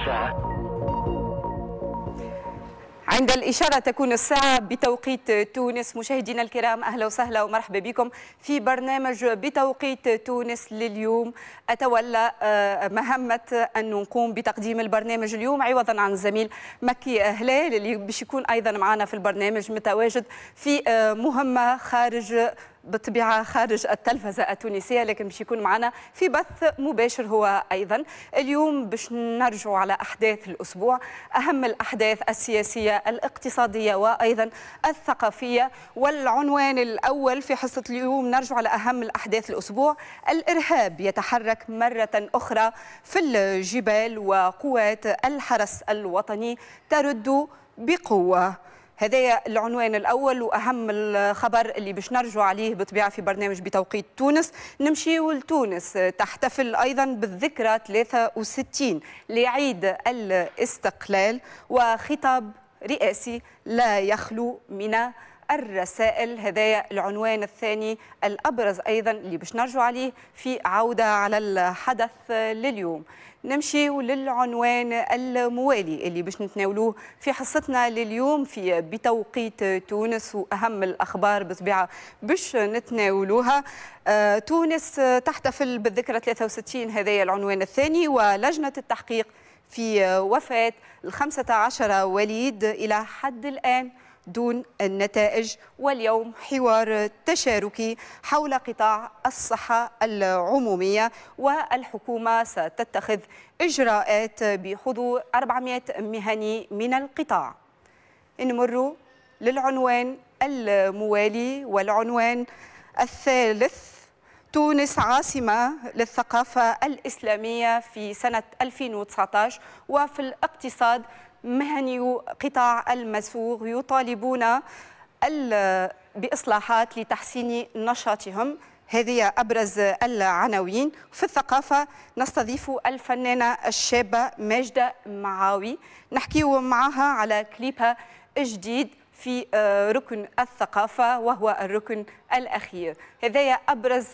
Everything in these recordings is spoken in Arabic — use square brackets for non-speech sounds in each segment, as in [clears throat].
الساعة عند الإشارة تكون الساعة بتوقيت تونس مشاهدينا الكرام أهلا وسهلا ومرحبا بكم في برنامج بتوقيت تونس لليوم أتولى آه، مهمة أن نقوم بتقديم البرنامج اليوم عوضا عن الزميل مكي هلال اللي باش يكون أيضا معنا في البرنامج متواجد في آه، مهمة خارج بالطبيعة خارج التلفزة التونسية لكن باش يكون معنا في بث مباشر هو أيضا اليوم باش نرجع على أحداث الأسبوع أهم الأحداث السياسية الاقتصادية وأيضا الثقافية والعنوان الأول في حصة اليوم نرجع على أهم الأحداث الأسبوع الإرهاب يتحرك مرة أخرى في الجبال وقوات الحرس الوطني ترد بقوة هذايا العنوان الاول واهم الخبر اللي باش نرجع عليه بطبيعه في برنامج بتوقيت تونس نمشيو لتونس تحتفل ايضا بالذكرى 63 لعيد الاستقلال وخطاب رئاسي لا يخلو من الرسائل هذايا العنوان الثاني الابرز ايضا اللي باش نرجع عليه في عوده على الحدث لليوم نمشيو للعنوان الموالي اللي باش نتناولوه في حصتنا لليوم في بتوقيت تونس واهم الاخبار بطبيعه باش نتناولوها آه تونس تحتفل بالذكرى 63 هذايا العنوان الثاني ولجنه التحقيق في وفاه ال 15 وليد الى حد الان دون النتائج واليوم حوار تشاركي حول قطاع الصحة العمومية والحكومة ستتخذ إجراءات بحضور 400 مهني من القطاع نمر للعنوان الموالي والعنوان الثالث تونس عاصمة للثقافة الإسلامية في سنة 2019 وفي الاقتصاد مهني قطاع المسوغ يطالبون بإصلاحات لتحسين نشاطهم هذه أبرز العناوين في الثقافة نستضيف الفنانة الشابة ماجدة معاوي نحكي معها على كليبها جديد في آه، ركن الثقافة وهو الركن الأخير هذايا ابرز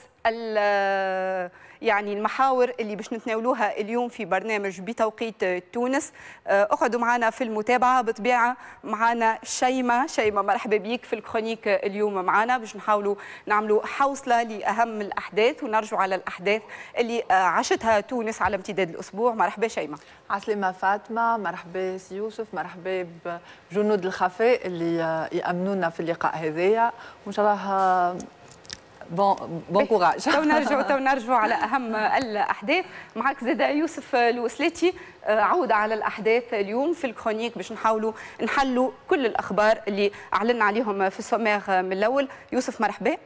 يعني المحاور اللي باش نتناولوها اليوم في برنامج بتوقيت تونس آه، اقعدوا معنا في المتابعه بطبيعه معنا شيماء شيماء مرحبا بيك في الكرونيك اليوم معنا باش نحاولوا نعملوا حوصله لاهم الاحداث ونرجعوا على الاحداث اللي آه، عاشتها تونس على امتداد الاسبوع مرحبا شيماء عسلامه فاطمه مرحبا سي يوسف مرحبا بجنود الخفاء اللي آه، يامنونا في اللقاء هذايا وان شاء الله بون بون كوراج تو نرجعوا تو نرجعوا على اهم الاحداث معك زاد يوسف الوسلاتي عود على الاحداث اليوم في الكرونيك باش نحاولوا نحلوا كل الاخبار اللي اعلنا عليهم في السومير من الاول يوسف مرحبا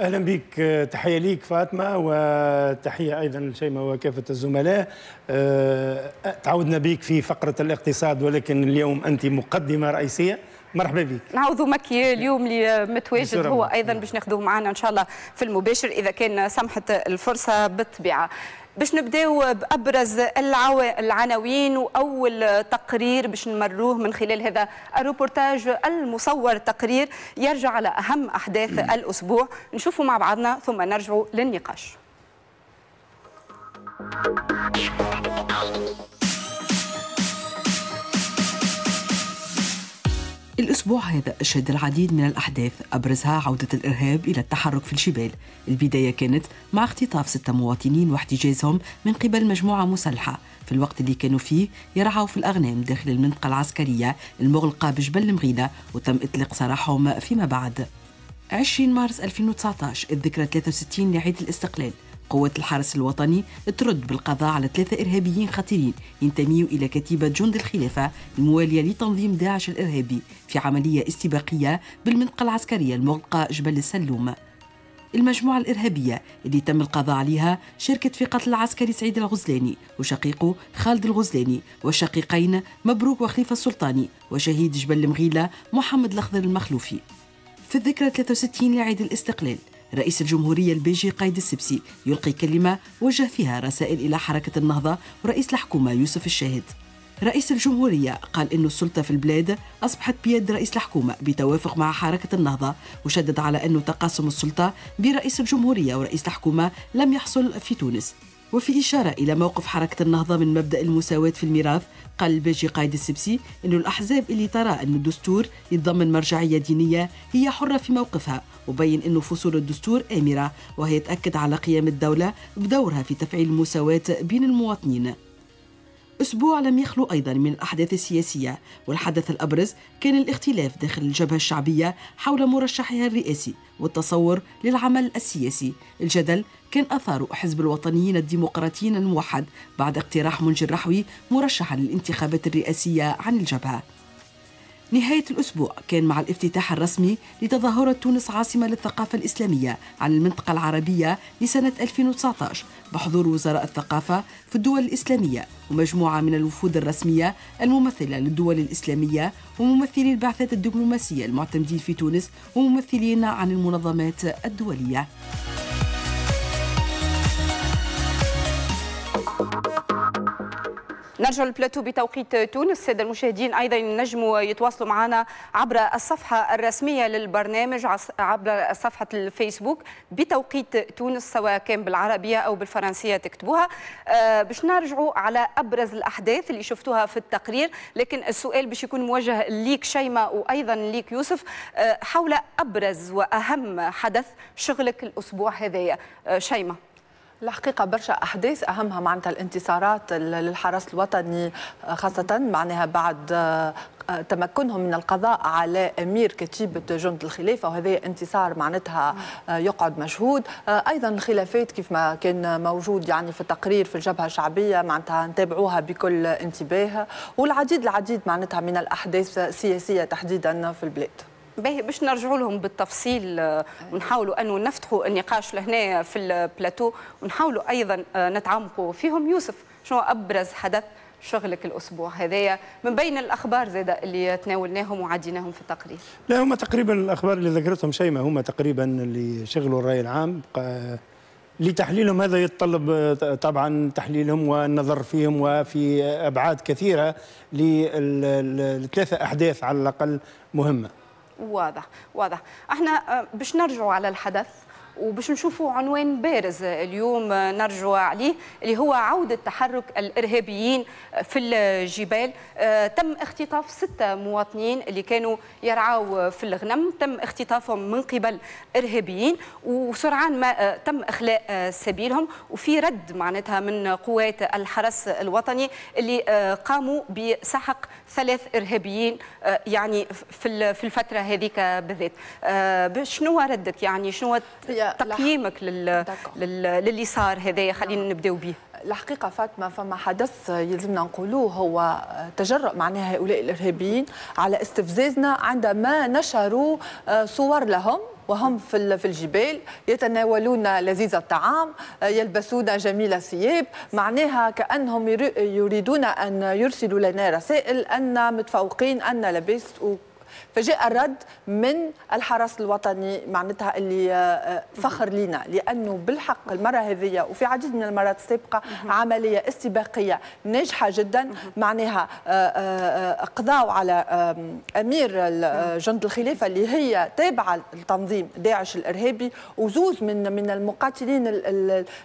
اهلا بك تحيه ليك فاطمه وتحيه ايضا لشيماء وكافه الزملاء أه تعودنا بك في فقره الاقتصاد ولكن اليوم انت مقدمه رئيسيه مرحبا بك نعوضوا مكي اليوم اللي متواجد هو ايضا باش ناخذوه معنا ان شاء الله في المباشر اذا كان سمحت الفرصه بالطبيعه باش نبداو بابرز العو... العناوين واول تقرير باش نمروه من خلال هذا الروبورتاج المصور تقرير يرجع على اهم احداث الاسبوع نشوفوا مع بعضنا ثم نرجعوا للنقاش الأسبوع هذا شهد العديد من الأحداث أبرزها عودة الإرهاب إلى التحرك في الجبال البداية كانت مع اختطاف ستة مواطنين واحتجازهم من قبل مجموعة مسلحة في الوقت اللي كانوا فيه يرعوا في الأغنام داخل المنطقة العسكرية المغلقة بجبل المغيلة وتم إطلاق سراحهم فيما بعد 20 مارس 2019 الذكرى 63 لعيد الاستقلال قوات الحرس الوطني ترد بالقضاء على ثلاثة إرهابيين خطيرين ينتميوا إلى كتيبة جند الخلافة الموالية لتنظيم داعش الإرهابي في عملية استباقية بالمنطقة العسكرية المغلقة جبل السلوم المجموعة الإرهابية اللي تم القضاء عليها شاركت في قتل العسكري سعيد الغزلاني وشقيقه خالد الغزلاني والشقيقين مبروك وخليفة السلطاني وشهيد جبل المغيلة محمد الأخضر المخلوفي في الذكرى 63 لعيد الاستقلال رئيس الجمهورية البيجي قايد السبسي يلقي كلمة وجه فيها رسائل إلى حركة النهضة ورئيس الحكومة يوسف الشاهد رئيس الجمهورية قال أن السلطة في البلاد أصبحت بيد رئيس الحكومة بتوافق مع حركة النهضة وشدد على أن تقاسم السلطة برئيس الجمهورية ورئيس الحكومة لم يحصل في تونس وفي إشارة إلى موقف حركة النهضة من مبدأ المساواة في الميراث قال الباجي قايد السبسي أن الأحزاب اللي ترى أن الدستور يتضمن مرجعية دينية هي حرة في موقفها وبين أن فصول الدستور آمرة وهي تأكد على قيام الدولة بدورها في تفعيل المساواة بين المواطنين أسبوع لم يخلو أيضا من الأحداث السياسية والحدث الأبرز كان الاختلاف داخل الجبهة الشعبية حول مرشحها الرئاسي والتصور للعمل السياسي الجدل كان أثار حزب الوطنيين الديمقراطيين الموحد بعد اقتراح منجي الرحوي مرشحا للانتخابات الرئاسية عن الجبهة نهاية الأسبوع كان مع الافتتاح الرسمي لتظاهرة تونس عاصمة للثقافة الإسلامية عن المنطقة العربية لسنة 2019 بحضور وزراء الثقافة في الدول الإسلامية ومجموعة من الوفود الرسمية الممثلة للدول الإسلامية وممثلي البعثات الدبلوماسية المعتمدين في تونس وممثلين عن المنظمات الدولية. نرجع البلاتو بتوقيت تونس الساده المشاهدين ايضا ينجموا يتواصلوا معنا عبر الصفحه الرسميه للبرنامج عبر صفحه الفيسبوك بتوقيت تونس سواء كان بالعربيه او بالفرنسيه تكتبوها آه، باش نرجعوا على ابرز الاحداث اللي شفتوها في التقرير لكن السؤال باش يكون موجه ليك شيماء وايضا ليك يوسف آه، حول ابرز واهم حدث شغلك الاسبوع هذايا أه شيماء الحقيقه برشا احداث اهمها معناتها الانتصارات للحرس الوطني آه، خاصه معناها بعد آه، آه، تمكنهم من القضاء على امير كتيبه جند الخلافه وهذا انتصار معناتها يقعد مشهود ايضا الخلافات كيف ما كان موجود يعني في التقرير في الجبهه الشعبيه معناتها نتابعوها بكل انتباه والعديد العديد معناتها من الاحداث السياسيه تحديدا في البلاد باهي باش نرجعوا لهم بالتفصيل آه، ونحاولوا انه نفتحوا النقاش لهنا في البلاتو ونحاولوا ايضا آه، نتعمقوا فيهم يوسف شنو ابرز حدث شغلك الاسبوع هذايا من بين الاخبار زاده اللي تناولناهم وعديناهم في التقرير لا هما تقريبا الاخبار اللي ذكرتهم شيماء هما تقريبا اللي شغلوا الراي العام لتحليلهم هذا يتطلب آه، طبعا تحليلهم والنظر فيهم وفي ابعاد كثيره للثلاثه احداث على الاقل مهمه واضح واضح احنا آه، باش نرجعوا على الحدث وباش نشوفوا عنوان بارز اليوم نرجو عليه اللي هو عودة تحرك الإرهابيين في الجبال آه، تم اختطاف ستة مواطنين اللي كانوا يرعاو في الغنم تم اختطافهم من قبل إرهابيين وسرعان ما آه، تم إخلاء آه، سبيلهم وفي رد معناتها من قوات الحرس الوطني اللي قاموا بسحق ثلاث إرهابيين يعني في الفترة هذيك بالذات شنو ردك يعني شنو طيب، تقييمك لل... للي صار هذايا خلينا نعم. نبداو به الحقيقة فاطمة فما حدث يلزمنا نقولوه هو تجرأ معناها هؤلاء الإرهابيين على استفزازنا عندما نشروا آه، صور لهم وهم في الجبال يتناولون لذيذ الطعام آه، يلبسون جميل الثياب معناها كأنهم يريدون أن يرسلوا لنا رسائل أن متفوقين أن لبست فجاء الرد من الحرس الوطني معناتها اللي آه، آه، فخر لنا لانه بالحق المره هذه وفي عديد من المرات السابقه عمليه استباقيه ناجحه جدا معناها آه، قضاوا على امير جند الخلافه اللي هي تابعه لتنظيم داعش الارهابي وزوز من من المقاتلين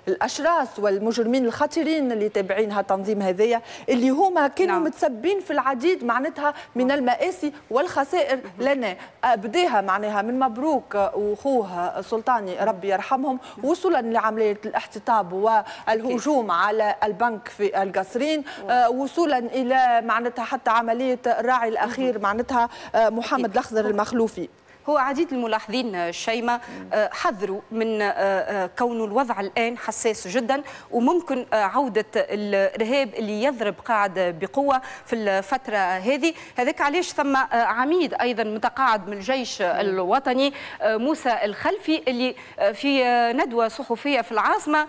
الاشراس والمجرمين الخطيرين اللي تابعين هالتنظيم هذايا اللي هما كانوا نعم. متسببين في العديد معناتها من نعم. المآسي والخسائر الجزائر لنا معناها من مبروك وخوها السلطاني ربي يرحمهم وصولا لعمليه الاحتطاب والهجوم على البنك في القصرين آه، وصولا الى معناتها حتى عمليه الراعي الاخير معناتها آه، محمد الاخضر المخلوفي هو عديد الملاحظين آه، شيماء آه، حذروا من آه، كون الوضع الآن حساس جدا وممكن عودة الرهاب اللي يضرب قاعد بقوة في الفترة هذه هذاك علاش ثم عميد أيضا متقاعد من الجيش الوطني موسى الخلفي اللي في ندوة صحفية في العاصمة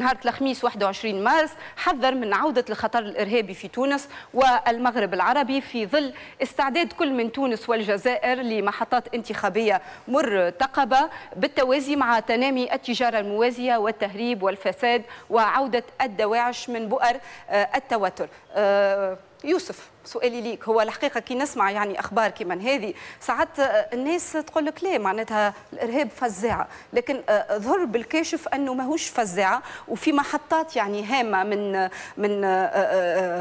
نهار الخميس 21 مارس حذر من عودة الخطر الإرهابي في تونس والمغرب العربي في ظل استعداد كل من تونس والجزائر لمحطات انتخابية مرتقبة بالتوازي مع تنامي التجارة الموازية والتهريب والفساد وعودة الدواعش من بؤر آه، التوتر آه، يوسف سؤالي ليك هو الحقيقه كي نسمع يعني اخبار كيما هذه ساعات آه، الناس تقول لك لا معناتها الارهاب فزاعه لكن آه، ظهر بالكاشف انه ماهوش فزاعه وفي محطات يعني هامه من من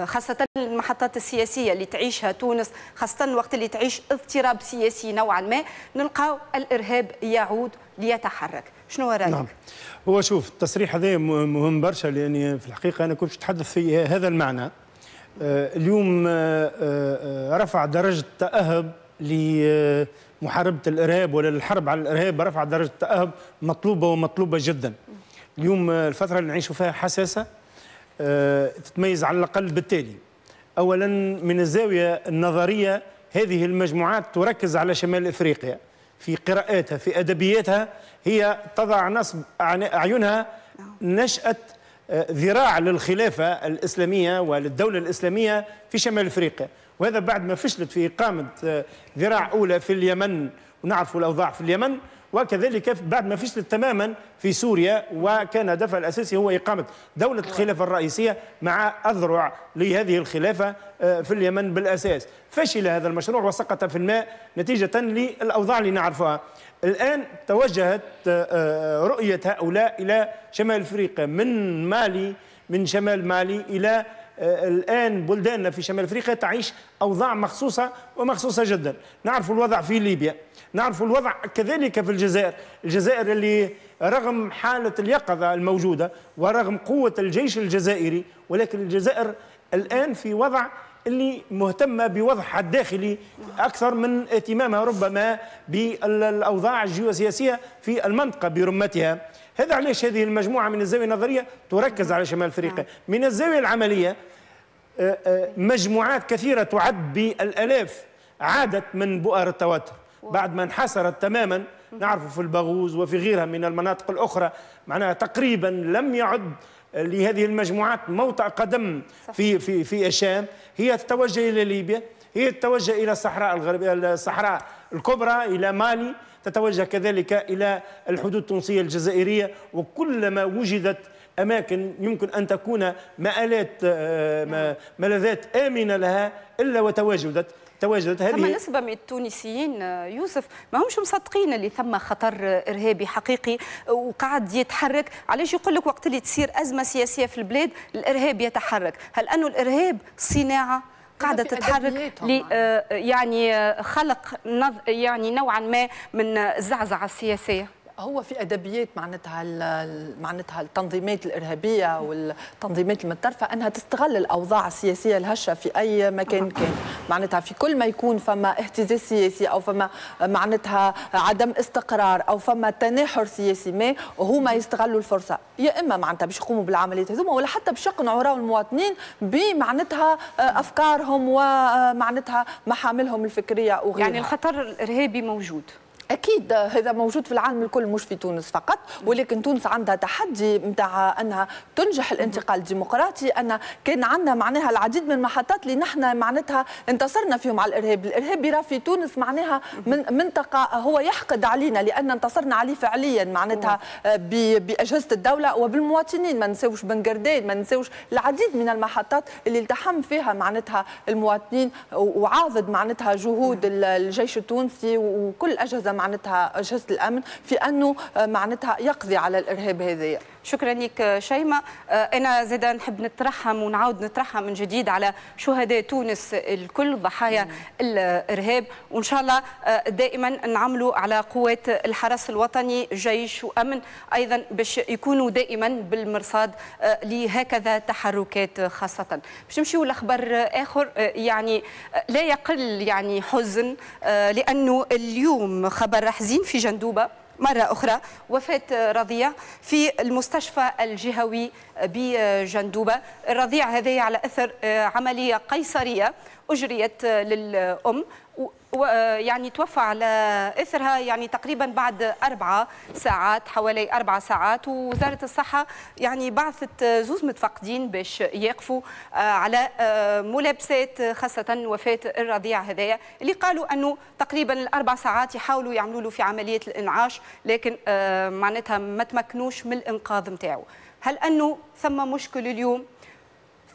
خاصه المحطات السياسيه اللي تعيشها تونس خاصه وقت اللي تعيش اضطراب سياسي نوعا ما نلقاو الارهاب يعود ليتحرك شنو رايك؟ نعم هو شوف التصريح هذا مهم برشا لأني في الحقيقه انا كنت تحدث في هذا المعنى آه، اليوم آه، آه، رفع درجة التأهب لمحاربة الإرهاب ولا على الإرهاب رفع درجة التأهب مطلوبة ومطلوبة جدا اليوم الفترة اللي نعيشوا فيها حساسة تتميز على الأقل بالتالي أولا من الزاوية النظرية هذه المجموعات تركز على شمال إفريقيا في قراءاتها في أدبياتها هي تضع نصب أعينها نعم. نشأة ذراع للخلافة الإسلامية وللدولة الإسلامية في شمال أفريقيا وهذا بعد ما فشلت في إقامة ذراع أولى في اليمن ونعرفوا الأوضاع في اليمن وكذلك بعد ما فشلت تماما في سوريا وكان هدفها الأساسي هو إقامة دولة الخلافة الرئيسية مع أذرع لهذه الخلافة آه، في اليمن بالأساس فشل هذا المشروع وسقط في الماء نتيجة للأوضاع اللي نعرفها الآن توجهت آه، آه، رؤية هؤلاء إلى شمال أفريقيا من مالي من شمال مالي إلى الآن بلداننا في شمال أفريقيا تعيش أوضاع مخصوصة ومخصوصة جدا نعرف الوضع في ليبيا نعرف الوضع كذلك في الجزائر الجزائر اللي رغم حالة اليقظة الموجودة ورغم قوة الجيش الجزائري ولكن الجزائر الآن في وضع اللي مهتمة بوضعها الداخلي أكثر من اهتمامها ربما بالأوضاع الجيوسياسية في المنطقة برمتها هذا علاش هذه المجموعة من الزاوية النظرية تركز على شمال أفريقيا نعم. من الزاوية العملية آه، آه، مجموعات كثيرة تعد بالآلاف عادت من بؤر التوتر بعد ما انحسرت تماما نعرف في البغوز وفي غيرها من المناطق الأخرى معناها تقريبا لم يعد لهذه المجموعات موطأ قدم في في في الشام هي تتوجه إلى ليبيا هي تتوجه إلى الصحراء الغربية الصحراء الكبرى إلى مالي تتوجه كذلك إلى الحدود التونسية الجزائرية وكلما وجدت اماكن يمكن ان تكون مآلات آه، نعم. ملاذات امنه لها الا وتواجدت تواجد هذه ثم نسبة من التونسيين آه، يوسف ما همش مصدقين اللي ثم خطر إرهابي حقيقي آه، وقاعد يتحرك علاش يقول لك وقت اللي تصير أزمة سياسية في البلاد الإرهاب يتحرك هل أنه الإرهاب صناعة قاعده تتحرك ل يعني, آه، يعني، خلق يعني نوعا ما من الزعزعه السياسيه هو في ادبيات معناتها معناتها التنظيمات الارهابيه والتنظيمات المتطرفه انها تستغل الاوضاع السياسيه الهشه في اي مكان كان معناتها في كل ما يكون فما اهتزاز سياسي او فما معناتها عدم استقرار او فما تناحر سياسي ما وهما يستغلوا الفرصه يا اما معناتها باش يقوموا بالعمليات هذوما ولا حتى باش يقنعوا راهو المواطنين بمعناتها آه، افكارهم ومعناتها آه، محاملهم الفكريه وغيرها يعني الخطر الارهابي موجود اكيد هذا موجود في العالم الكل مش في تونس فقط ولكن تونس عندها تحدي نتاع انها تنجح الانتقال الديمقراطي ان كان عندنا معناها العديد من المحطات اللي نحن معناتها انتصرنا فيهم على الارهاب الارهاب يرى في تونس معناها من منطقه هو يحقد علينا لان انتصرنا عليه فعليا معناتها باجهزه الدوله وبالمواطنين ما نساوش بن قردين ما نساوش العديد من المحطات اللي التحم فيها معناتها المواطنين وعاضد معناتها جهود الجيش التونسي وكل اجهزه معناتها أجهزة الأمن في أنه آه، معناتها يقضي على الإرهاب هذا شكرا لك آه، شيماء آه، أنا زاد نحب نترحم ونعاود نترحم من جديد على شهداء تونس الكل ضحايا الإرهاب وإن شاء الله دائما نعملوا على قوات الحرس الوطني جيش وأمن أيضا باش يكونوا دائما بالمرصاد لهكذا تحركات خاصة باش نمشيو لخبر آخر يعني لا يقل يعني حزن لأنه اليوم خبر خبر حزين في جندوبة مرة أخرى وفاة رضيع في المستشفى الجهوي بجندوبة الرضيع هذا على أثر آه، عملية قيصرية أجريت للأم ويعني توفى على اثرها يعني تقريبا بعد اربع ساعات حوالي اربع ساعات ووزاره الصحه يعني بعثت زوز متفقدين باش يقفوا آه، على آه، ملابسات خاصه وفاه الرضيع هذايا اللي قالوا انه تقريبا الاربع ساعات يحاولوا يعملوا له في عمليه الانعاش لكن آه، معناتها ما تمكنوش من الانقاذ نتاعو هل انه ثم مشكل اليوم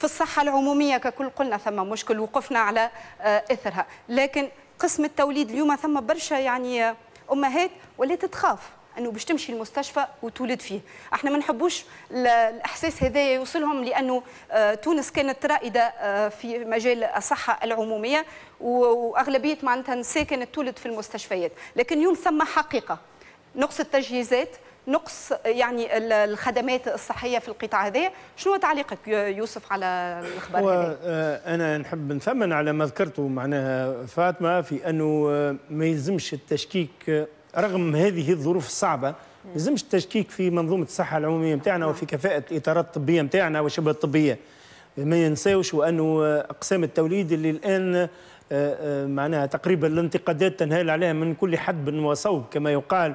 في الصحة العمومية ككل قلنا ثم مشكل وقفنا على آه، إثرها لكن قسم التوليد اليوم ثم برشا يعني آه، أمهات ولات تخاف انه باش تمشي المستشفى وتولد فيه احنا ما نحبوش الاحساس هذايا يوصلهم لانه آه، تونس كانت رائده في مجال الصحه العموميه واغلبيه معناتها النساء كانت تولد في المستشفيات لكن اليوم ثم حقيقه نقص التجهيزات نقص يعني الخدمات الصحيه في القطاع هذا شنو تعليقك يوسف على الاخبار هو آه، انا نحب نثمن على ما ذكرته معناها فاطمه في انه آه، ما يلزمش التشكيك آه، رغم هذه الظروف الصعبه ما يلزمش التشكيك في منظومه الصحه العموميه نتاعنا وفي كفاءه الاطارات الطبيه نتاعنا والشبه الطبيه ما ينساوش وانه اقسام التوليد اللي الان آه، آه، معناها تقريبا الانتقادات تنهال عليها من كل حدب وصوب كما يقال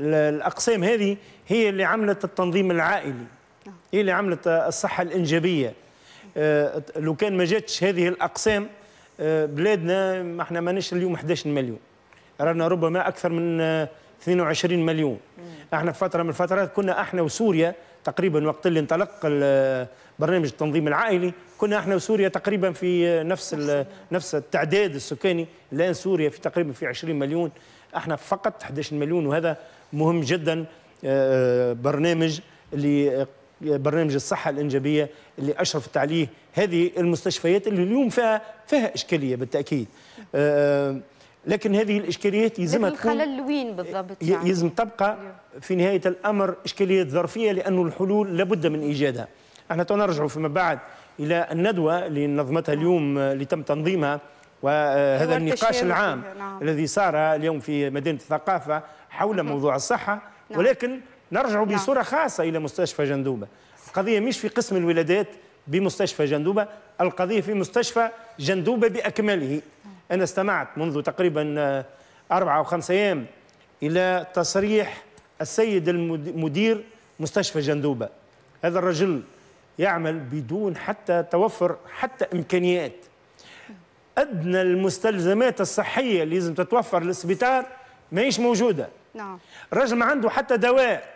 الاقسام هذه هي اللي عملت التنظيم العائلي هي اللي عملت الصحه الانجابيه آه، لو كان ما جاتش هذه الاقسام بلادنا ما احنا ماناش اليوم 11 مليون رانا ربما اكثر من 22 مليون احنا في فتره من الفترات كنا احنا وسوريا تقريبا وقت اللي انطلق برنامج التنظيم العائلي كنا احنا وسوريا تقريبا في نفس نفس التعداد السكاني الان سوريا في تقريبا في 20 مليون احنا فقط 11 مليون وهذا مهم جدا آه، برنامج اللي آه، برنامج الصحه الانجابيه اللي اشرفت عليه هذه المستشفيات اللي اليوم فيها فيها اشكاليه بالتاكيد آه، لكن هذه الاشكاليات يلزمها تكون الخلل وين بالضبط يعني يلزم تبقى في نهايه الامر اشكاليات ظرفيه لانه الحلول لابد من ايجادها احنا نرجعوا فيما بعد الى الندوه اللي نظمتها اليوم اللي آه، تم تنظيمها وهذا آه، النقاش العام نعم. الذي صار اليوم في مدينه الثقافه حول موضوع الصحه نعم. ولكن نرجع نعم. بصوره نعم. خاصه الى مستشفى جندوبه القضيه مش في قسم الولادات بمستشفى جندوبه القضيه في مستشفى جندوبه باكمله أنا استمعت منذ تقريبا آه، أربعة أو خمسة أيام إلى تصريح السيد المدير مستشفى جندوبة هذا الرجل يعمل بدون حتى توفر حتى إمكانيات أدنى المستلزمات الصحية اللي لازم تتوفر للسبيطار ماهيش موجودة نعم الرجل ما عنده حتى دواء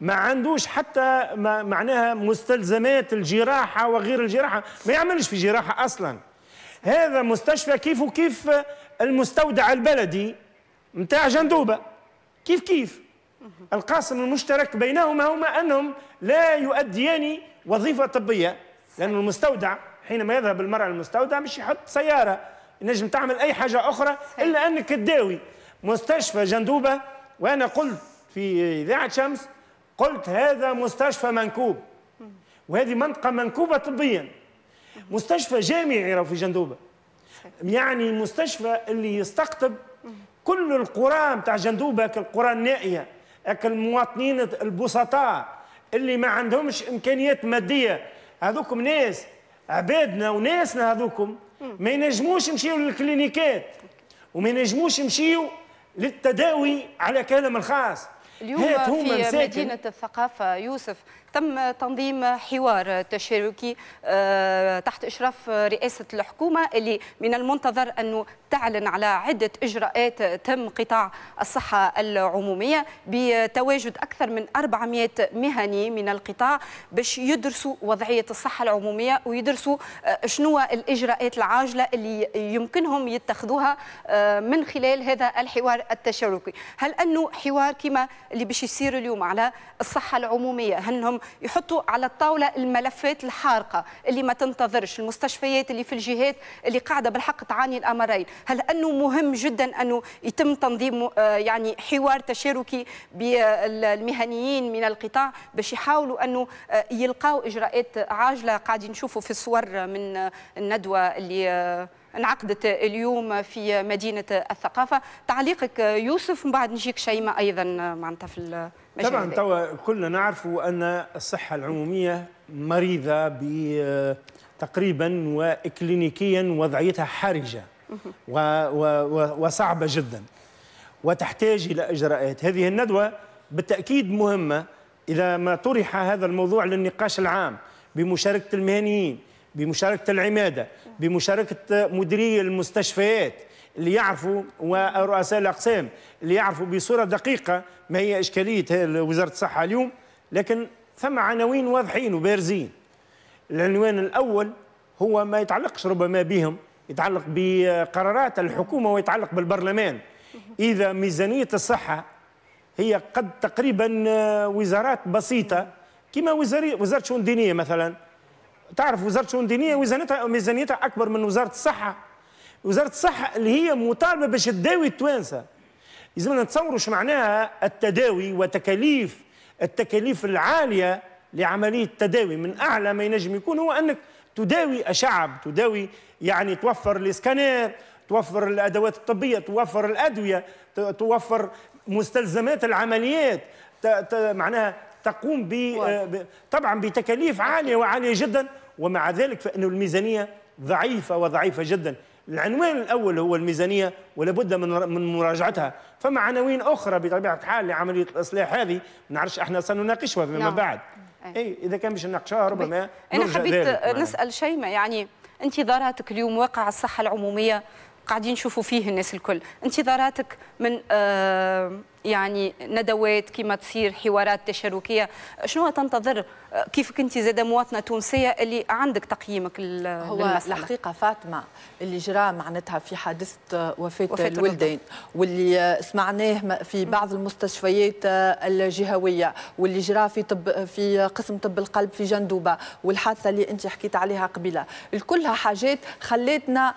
ما عندوش حتى ما معناها مستلزمات الجراحة وغير الجراحة ما يعملش في جراحة أصلاً هذا مستشفى كيف وكيف المستودع البلدي نتاع جندوبة كيف كيف القاسم المشترك بينهما هما أنهم لا يؤديان وظيفة طبية لأن المستودع حينما يذهب المرأة المستودع مش يحط سيارة نجم تعمل أي حاجة أخرى إلا أنك تداوي مستشفى جندوبة وأنا قلت في إذاعة شمس قلت هذا مستشفى منكوب وهذه منطقة منكوبة طبيا مستشفى جامعي راه في جندوبه يعني مستشفى اللي يستقطب كل القرى نتاع جندوبه القرى النائيه المواطنين البسطاء اللي ما عندهمش امكانيات ماديه هذوكم ناس عبادنا وناسنا هذوكم ما ينجموش يمشيو للكلينيكات وما ينجموش يمشيو للتداوي على كلام الخاص اليوم في مدينة الثقافة يوسف تم تنظيم حوار تشاركي آه، تحت إشراف رئاسة الحكومة اللي من المنتظر أنه تعلن على عدة إجراءات تم قطاع الصحة العمومية بتواجد أكثر من 400 مهني من القطاع باش يدرسوا وضعية الصحة العمومية ويدرسوا آه، شنو الإجراءات العاجلة اللي يمكنهم يتخذوها آه، من خلال هذا الحوار التشاركي هل أنه حوار كما اللي باش يصير اليوم على الصحة العمومية هنهم يحطوا على الطاوله الملفات الحارقه اللي ما تنتظرش المستشفيات اللي في الجهات اللي قاعده بالحق تعاني الامرين هل انه مهم جدا انه يتم تنظيم آه، يعني حوار تشاركي بالمهنيين من القطاع باش يحاولوا انه آه، يلقاو اجراءات عاجله قاعدين نشوفوا في الصور من الندوه اللي آه، انعقدت اليوم في مدينه الثقافه تعليقك يوسف ومن بعد نجيك شيماء ايضا معناتها في طبعا توا كلنا نعرفوا ان الصحه العموميه مريضه ب آه، تقريبا وإكلينيكيا وضعيتها حرجة و و و وصعبة جدا وتحتاج إلى إجراءات هذه الندوة بالتأكيد مهمة إذا ما طرح هذا الموضوع للنقاش العام بمشاركة المهنيين بمشاركة العمادة بمشاركة مديري المستشفيات ليعرفوا ورؤساء الاقسام ليعرفوا بصوره دقيقه ما هي اشكاليه وزاره الصحه اليوم لكن ثم عناوين واضحين وبارزين العنوان الاول هو ما يتعلقش ربما بهم يتعلق بقرارات الحكومه ويتعلق بالبرلمان اذا ميزانيه الصحه هي قد تقريبا وزارات بسيطه كما وزاره شؤون دينيه مثلا تعرف وزاره الشؤون الدينيه ميزانيتها ميزانيتها اكبر من وزاره الصحه وزاره الصحه اللي هي مطالبه باش تداوي التوانسه لازمنا نتصوروا شو معناها التداوي وتكاليف التكاليف العاليه لعمليه التداوي من اعلى ما ينجم يكون هو انك تداوي الشعب تداوي يعني توفر الاسكانير توفر الادوات الطبيه توفر الادويه توفر مستلزمات العمليات معناها تقوم ب طبعا بتكاليف عاليه وعاليه جدا ومع ذلك فان الميزانيه ضعيفه وضعيفه جدا العنوان الاول هو الميزانيه ولابد من من مراجعتها فما عناوين اخرى بطبيعه الحال لعمليه الاصلاح هذه ما نعرفش احنا سنناقشها فيما نعم. بعد اي إيه، اذا كان باش نناقشها ربما طيب. انا حبيت نسال شيماء يعني انتظاراتك اليوم واقع الصحه العموميه قاعدين نشوفوا فيه الناس الكل انتظاراتك من آه يعني ندوات كما تصير حوارات تشاركيه شنو تنتظر آه، كيف كنت زادة مواطنه تونسيه اللي عندك تقييمك هو للمسألة. الحقيقه فاطمه اللي جرى معناتها في حادثه وفاه, وفاة الولدين واللي سمعناه في بعض المستشفيات آه، الجهويه واللي جرى في طب في قسم طب القلب في جندوبه والحادثه اللي انت حكيت عليها قبيله كلها حاجات خلاتنا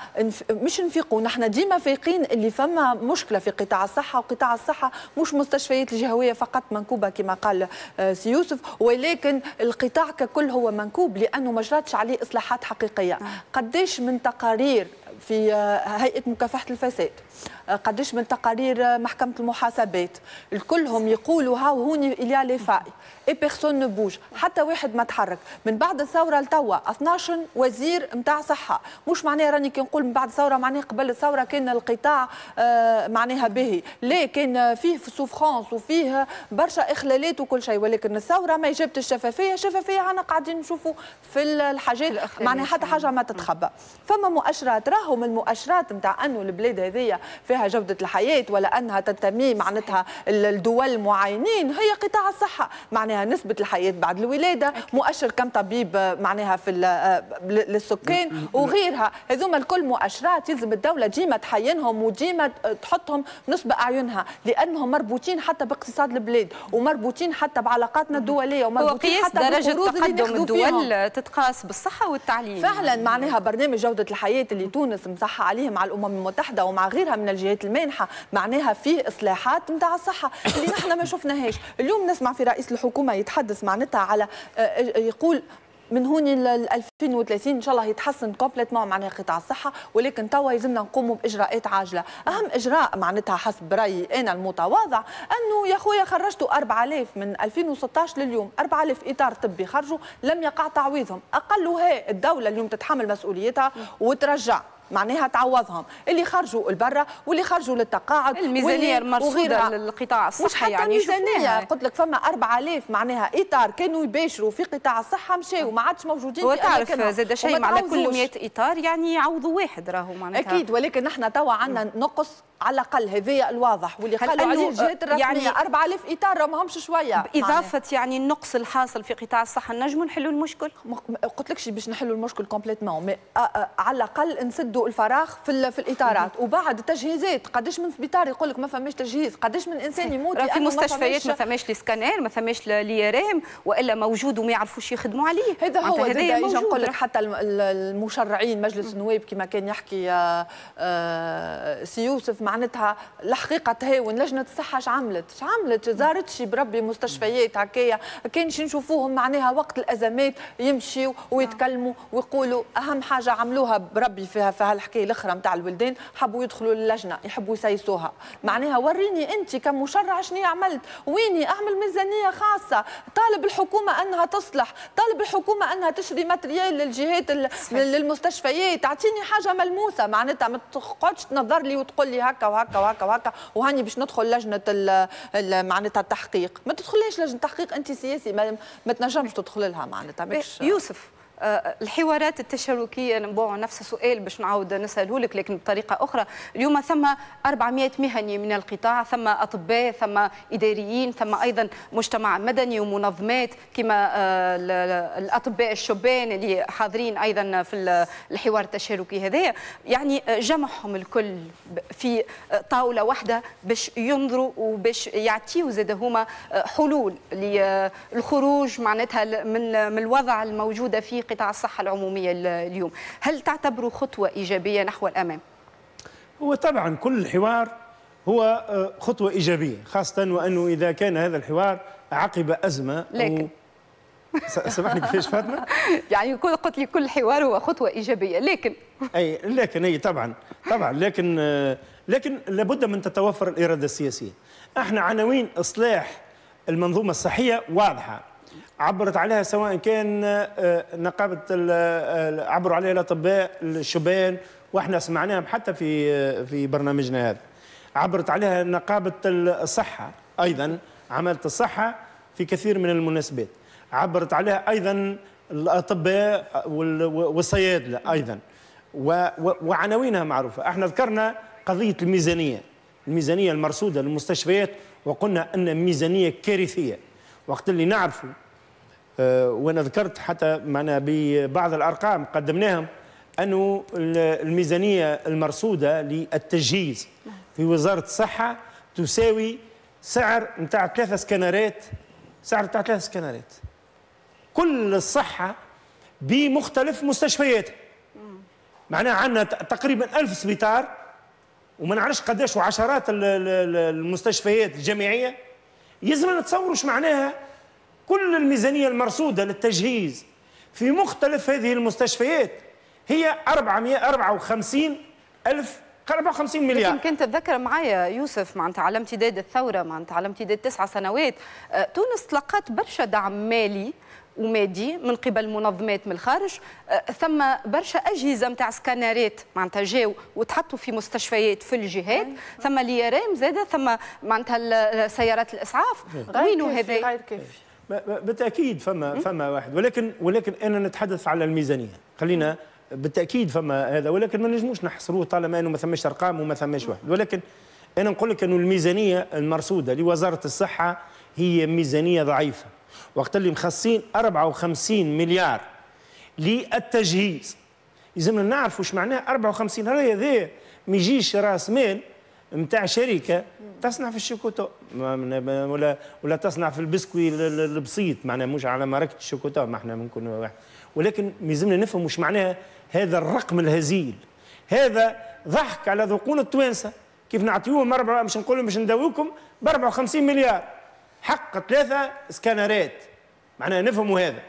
مش نفيقوا نحن ديما فايقين اللي فما مشكله في قطاع الصحه وقطاع الصحه مش مستشفيات الجهويه فقط منكوبه كما قال آه، سي يوسف ولكن القطاع ككل هو منكوب لانه ما جراتش عليه اصلاحات حقيقيه آه. قديش من تقارير في آه، هيئه مكافحه الفساد آه، قداش من تقارير آه، محكمه المحاسبات الكلهم يقولوا ها هوني اليا لي فاي اي بيرسون نبوج حتى واحد ما تحرك من بعد الثوره لتوا 12 وزير نتاع صحه مش معناها راني كي نقول من بعد الثوره معناها قبل الثوره كان القطاع معناها باهي لا كان فيه في سوفرانس وفيه برشا اخلالات وكل شيء ولكن الثوره ما جابت الشفافيه الشفافيه انا قاعدين نشوفوا في الحاجات معناها حتى حاجه ما تتخبى فما مؤشرات راه راهم المؤشرات نتاع انه البلاد هذيا فيها جوده الحياه ولا انها تنتمي معناتها الدول معينين هي قطاع الصحه معناها نسبه الحياه بعد الولاده مؤشر كم طبيب معناها في آه، للسكان وغيرها هذوما الكل مؤشرات يلزم الدوله ديما تحينهم وديما تحطهم نصب اعينها لانهم مربوطين حتى باقتصاد البلاد ومربوطين حتى بعلاقاتنا الدوليه ومربوطين حتى درجه تقدم الدول تتقاس بالصحه والتعليم فعلا معناها برنامج جوده الحياه اللي تونس تونس مصحى عليه مع الامم المتحده ومع غيرها من الجهات المانحه معناها فيه اصلاحات نتاع الصحه اللي نحن ما شفناهاش اليوم نسمع في رئيس الحكومه يتحدث معناتها على آه، آه، يقول من هون ل 2030 ان شاء الله يتحسن كومبليتمون معناها قطاع الصحه ولكن توا يلزمنا نقوموا باجراءات عاجله، اهم اجراء معناتها حسب رايي انا المتواضع انه يا خويا خرجتوا 4000 من 2016 لليوم 4000 اطار طبي خرجوا لم يقع تعويضهم، هي الدوله اليوم تتحمل مسؤوليتها وترجع معناها تعوضهم اللي خرجوا لبرا واللي خرجوا للتقاعد الميزانيه المرصوده للقطاع الصحي يعني الميزانيه قلت لك فما 4000 معناها اطار كانوا يباشروا في قطاع الصحه مشاو ما عادش موجودين وتعرف زاد شيء على كل 100 اطار يعني يعوضوا واحد راهو معناها اكيد ولكن نحن توا عندنا نقص على الاقل هذايا الواضح واللي قالوا عليه الجهات الرسميه يعني 4000 اطار ماهمش شويه باضافه يعني النقص الحاصل في قطاع الصحه نجموا نحلوا المشكل قلت لكش باش نحلوا المشكل كومبليتمون على الاقل نسد يبدو الفراغ في, في الاطارات وبعد التجهيزات قداش من سبيطار يقول لك ما فماش تجهيز قداش من انسان يموت في مستشفيات ما فماش لي سكانير ما فماش لي رام والا موجود وما يعرفوش يخدموا عليه هذا هو هذا نقول لك حتى المشرعين مجلس النواب كما كان يحكي آه، آه، سي يوسف معناتها الحقيقه تهاون لجنه الصحه اش عملت اش عملت زارتش بربي مستشفيات هكايا كانش نشوفوهم معناها وقت الازمات يمشيوا نعم. ويتكلموا ويقولوا اهم حاجه عملوها بربي فيها, في هالحكايه الاخرى نتاع الولدان حبوا يدخلوا للجنه يحبوا يسيسوها معناها وريني انت كمشرع شنو عملت ويني اعمل ميزانيه خاصه طالب الحكومه انها تصلح طالب الحكومه انها تشري ماتريال للجهات للمستشفيات تعطيني حاجه ملموسه معناتها ما تقعدش تنظر لي وتقول لي هكا وهكا وهكا وهكا وهاني باش ندخل لجنه معناتها التحقيق ما تدخليش لجنه التحقيق انت سياسي ما, ما تنجمش تدخل لها معناتها يوسف الحوارات التشاركيه نبوع نفس السؤال باش نعاود نساله لك لكن بطريقه اخرى اليوم ثم 400 مهني من القطاع ثم اطباء ثم اداريين ثم ايضا مجتمع مدني ومنظمات كما آه، الاطباء الشبان اللي حاضرين ايضا في الحوار التشاركي هذا يعني آه، جمعهم الكل في آه، طاوله واحده باش ينظروا وباش يعطيوا زاد هما حلول للخروج معناتها من الوضع الموجوده فيه قطاع الصحة العمومية اليوم هل تعتبره خطوة إيجابية نحو الأمام؟ هو طبعا كل الحوار هو آه، خطوة إيجابية خاصة وأنه إذا كان هذا الحوار عقب أزمة لكن [laughs] سامحني كيفاش فاطمه؟ [laughs] يعني قلت لي كل حوار هو خطوه ايجابيه لكن اي لكن اي طبعا طبعا لكن آه، لكن لابد من تتوفر الاراده السياسيه. احنا عناوين اصلاح المنظومه الصحيه واضحه عبرت عليها سواء كان آه، آه، نقابه آه، عبروا عليها الاطباء الشبان واحنا سمعناهم حتى في في برنامجنا هذا عبرت عليها نقابه الصحه ايضا عملت الصحه في كثير من المناسبات عبرت عليها ايضا الاطباء والصيادله ايضا وعناوينها معروفه احنا ذكرنا قضيه الميزانيه الميزانيه المرصوده للمستشفيات وقلنا ان ميزانيه كارثيه وقت اللي نعرفوا آه، وانا ذكرت حتى معنا ببعض الارقام قدمناهم انه الميزانيه المرصوده للتجهيز في وزاره الصحه تساوي سعر نتاع ثلاثه سكانرات سعر نتاع ثلاثه سكانرات كل الصحه بمختلف مستشفياتها معناها عندنا تقريبا ألف سبيطار وما نعرفش قداش وعشرات المستشفيات الجامعيه يلزمنا نتصوروا معناها كل الميزانية المرصودة للتجهيز في مختلف هذه المستشفيات هي 454 ألف 54 مليار لكن كنت تتذكر معايا يوسف معناتها على امتداد الثوره معناتها على امتداد تسعة سنوات أه، تونس تلقت برشا دعم مالي ومادي من قبل منظمات من الخارج أه، ثم برشا اجهزه نتاع سكانرات معناتها جاو وتحطوا في مستشفيات في الجهات أيوة. ثم اليرام زاده ثم معناتها سيارات الاسعاف وينو هذا غير كافي بالتاكيد فما فما واحد ولكن ولكن انا نتحدث على الميزانيه خلينا بالتاكيد فما هذا ولكن ما نجموش نحصروه طالما انه ما ثماش ارقام وما ثماش واحد ولكن انا نقول لك انه الميزانيه المرصوده لوزاره الصحه هي ميزانيه ضعيفه وقت اللي مخصصين 54 مليار للتجهيز لازمنا نعرفوا واش معناه 54 هذا ما يجيش راس مال نتاع شركه تصنع في الشوكولا ولا ولا تصنع في البسكوي البسيط معناها مش على ماركه الشوكولا ما احنا بنكون واحد ولكن لازمنا نفهم وش معناها هذا الرقم الهزيل هذا ضحك على ذقون التوانسه كيف نعطيوهم أربعة مش نقول مش نداويكم ب 54 مليار حق ثلاثه سكانرات معناها نفهموا هذا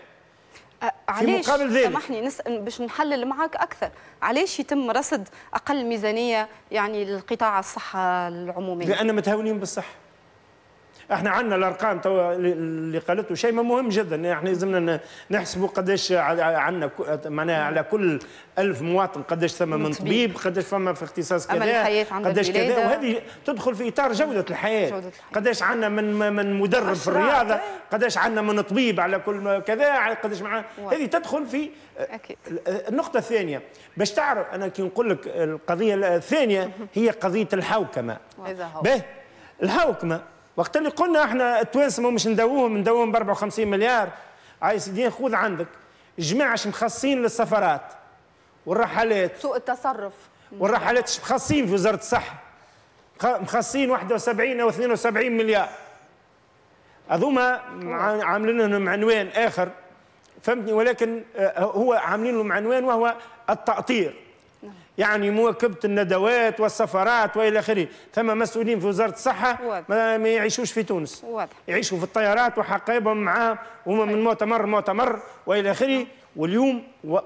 علاش سامحني نس... باش نحلل معك اكثر علاش يتم رصد اقل ميزانيه يعني للقطاع الصحه العمومي لان متهاونين بالصحه احنا عندنا الارقام تو اللي قالته شيء مهم جدا احنا لازمنا نحسبوا قداش عندنا معناها على كل ألف مواطن قداش ثم من طبيب قداش فما في اختصاص كذا قداش كذا وهذه تدخل في اطار جوده الحياه قداش عندنا من من مدرب في الرياضه قداش عندنا من طبيب على كل كذا قداش معنا هذه تدخل في أكيد. النقطه الثانيه باش تعرف انا كي نقول لك القضيه الثانيه هي قضيه الحوكمه به الحوكمه وقت اللي قلنا احنا التوانسه مش ندوهم ندوهم ب 54 مليار عايز سيدي خذ عندك جماعه مخصصين للسفرات والرحلات سوء التصرف والرحلات مخصصين في وزاره الصحه مخصصين 71 او 72 مليار هذوما عاملين لهم عنوان اخر فهمتني ولكن آه، هو عاملين لهم عنوان وهو التأطير يعني مواكبه الندوات والسفرات والى اخره ثم مسؤولين في وزاره الصحه ما, ما يعيشوش في تونس واضح. يعيشوا في الطيارات وحقايبهم معاه هما من مؤتمر مؤتمر والى اخره واليوم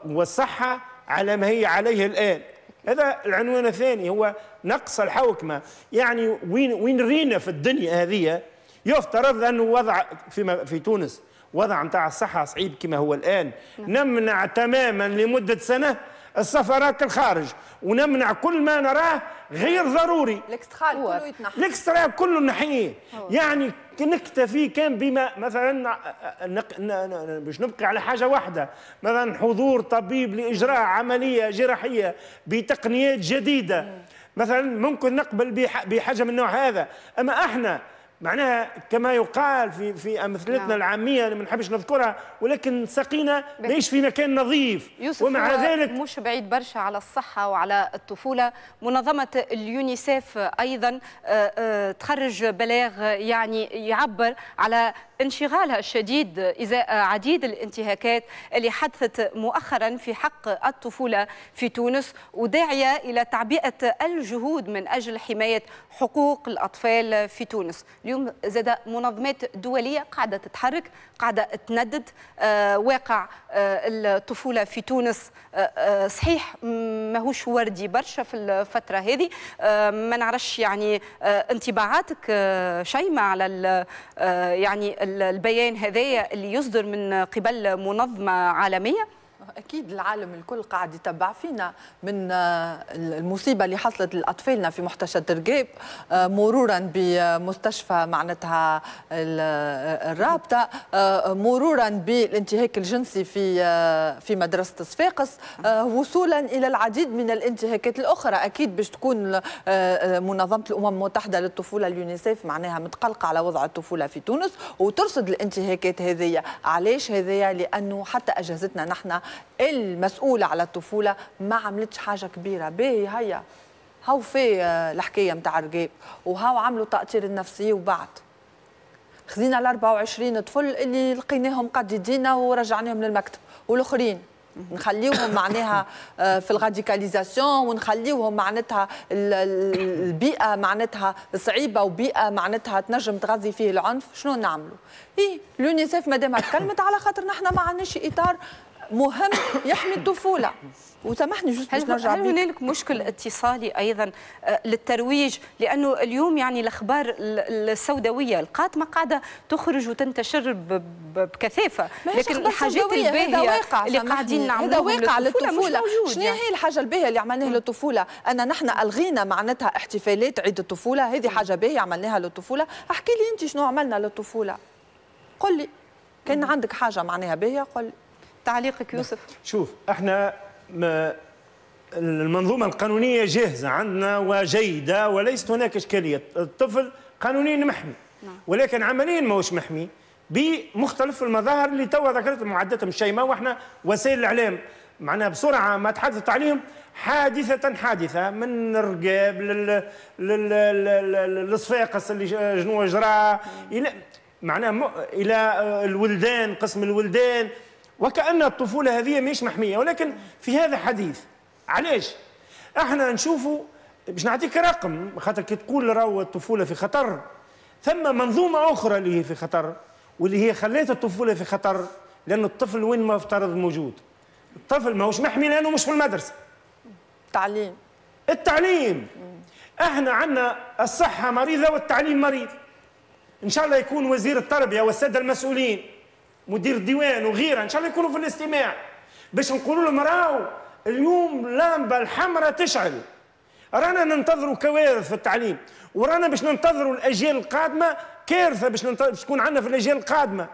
والصحه على ما هي عليه الان هذا العنوان الثاني هو نقص الحوكمه يعني وين وين رينا في الدنيا هذه يفترض انه وضع في في تونس وضع نتاع الصحه صعيب كما هو الان نعم. نمنع تماما لمده سنه السفرات الخارج ونمنع كل ما نراه غير ضروري الاكسترا كله يتنحى الاكسترا كله نحيه يعني نكتفي كان بما مثلا آه، آه، باش نبقي على حاجه واحده مثلا حضور طبيب لاجراء عمليه جراحيه بتقنيات جديده مثلا ممكن نقبل بحاجه من النوع هذا اما احنا معناها كما يقال في في امثلتنا نعم. العاميه ما نحبش نذكرها ولكن سقينا ليش في مكان نظيف يوسف ومع ذلك مش بعيد برشا على الصحه وعلى الطفوله منظمه اليونيسيف ايضا آه، آه، تخرج بلاغ يعني يعبر على انشغالها الشديد ازاء عديد الانتهاكات اللي حدثت مؤخرا في حق الطفوله في تونس وداعيه الى تعبئه الجهود من اجل حمايه حقوق الاطفال في تونس اليوم زاد منظمات دولية قاعدة تتحرك قاعدة تندد آه، واقع آه، الطفولة في تونس آه، صحيح ماهوش وردي برشا في الفترة هذه ما نعرفش يعني انطباعاتك شيماء على يعني البيان هذايا اللي يصدر من قبل منظمة عالمية اكيد العالم الكل قاعد يتبع فينا من آه، المصيبه اللي حصلت لاطفالنا في محتشد الرقاب آه، مرورا بمستشفى معناتها آه، الرابطه مرورا بالانتهاك الجنسي في في مدرسه صفاقس وصولا الى العديد من الانتهاكات الاخرى اكيد باش تكون منظمه الامم المتحده للطفوله اليونيسيف معناها متقلقه على وضع الطفوله في تونس وترصد الانتهاكات هذه علاش هذه لانه حتى اجهزتنا نحن المسؤوله على الطفوله ما عملتش حاجه كبيره باهي هيا هاو في آه، الحكايه نتاع الرقاب وهاو عملوا تاطير النفسي وبعد خذينا ال 24 طفل اللي لقيناهم قد يدينا ورجعناهم للمكتب والاخرين نخليوهم معناها آه، في الراديكاليزاسيون ونخليوهم معناتها البيئه معناتها صعيبه وبيئه معناتها تنجم تغذي فيه العنف شنو نعملوا؟ ايه لونيسيف مادام تكلمت على خاطر نحن ما عندناش اطار مهم يحمي الطفوله وسامحني جوست باش نرجع هل هنالك مشكل اتصالي ايضا آه، للترويج لانه اليوم يعني الاخبار السوداويه القاتمه قاعده تخرج وتنتشر بكثافه لكن الحاجات الباهيه اللي قاعدين نعملوها واقع للطفوله شنو هي يعني. الحاجه الباهيه اللي عملناها للطفوله ان نحن الغينا معناتها احتفالات عيد الطفوله هذه حاجه باهيه عملناها للطفوله احكي لي انت شنو عملنا للطفوله قل لي كان عندك حاجه معناها باهيه قل لي تعليقك نعم. يوسف شوف احنا ما المنظومه القانونيه جاهزه عندنا وجيده وليست هناك اشكاليه الطفل قانونيا محمي نعم. ولكن عمليا ماهوش محمي بمختلف المظاهر اللي توا ذكرت معداتهم الشيماء واحنا وسائل الاعلام معناها بسرعه ما تحدثت عليهم حادثه حادثه من الرقاب للصفاقس اللي جنوا جراه الى معناها الى الولدان قسم الولدان وكأن الطفولة هذه مش محمية ولكن في هذا حديث علاش احنا نشوفوا باش نعطيك رقم خاطر كي تقول راهو الطفولة في خطر ثم منظومة أخرى اللي هي في خطر واللي هي خليت الطفولة في خطر لأن الطفل وين ما افترض موجود الطفل ماهوش محمي لأنه مش في المدرسة التعليم التعليم احنا عندنا الصحة مريضة والتعليم مريض إن شاء الله يكون وزير التربية والسادة المسؤولين مدير الديوان وغيره ان شاء الله يكونوا في الاستماع باش نقولوا لهم راهو اليوم لامبه الحمراء تشعل رانا ننتظروا كوارث في التعليم ورانا باش ننتظروا الاجيال القادمه كارثه باش ننتظر تكون عندنا في الاجيال القادمه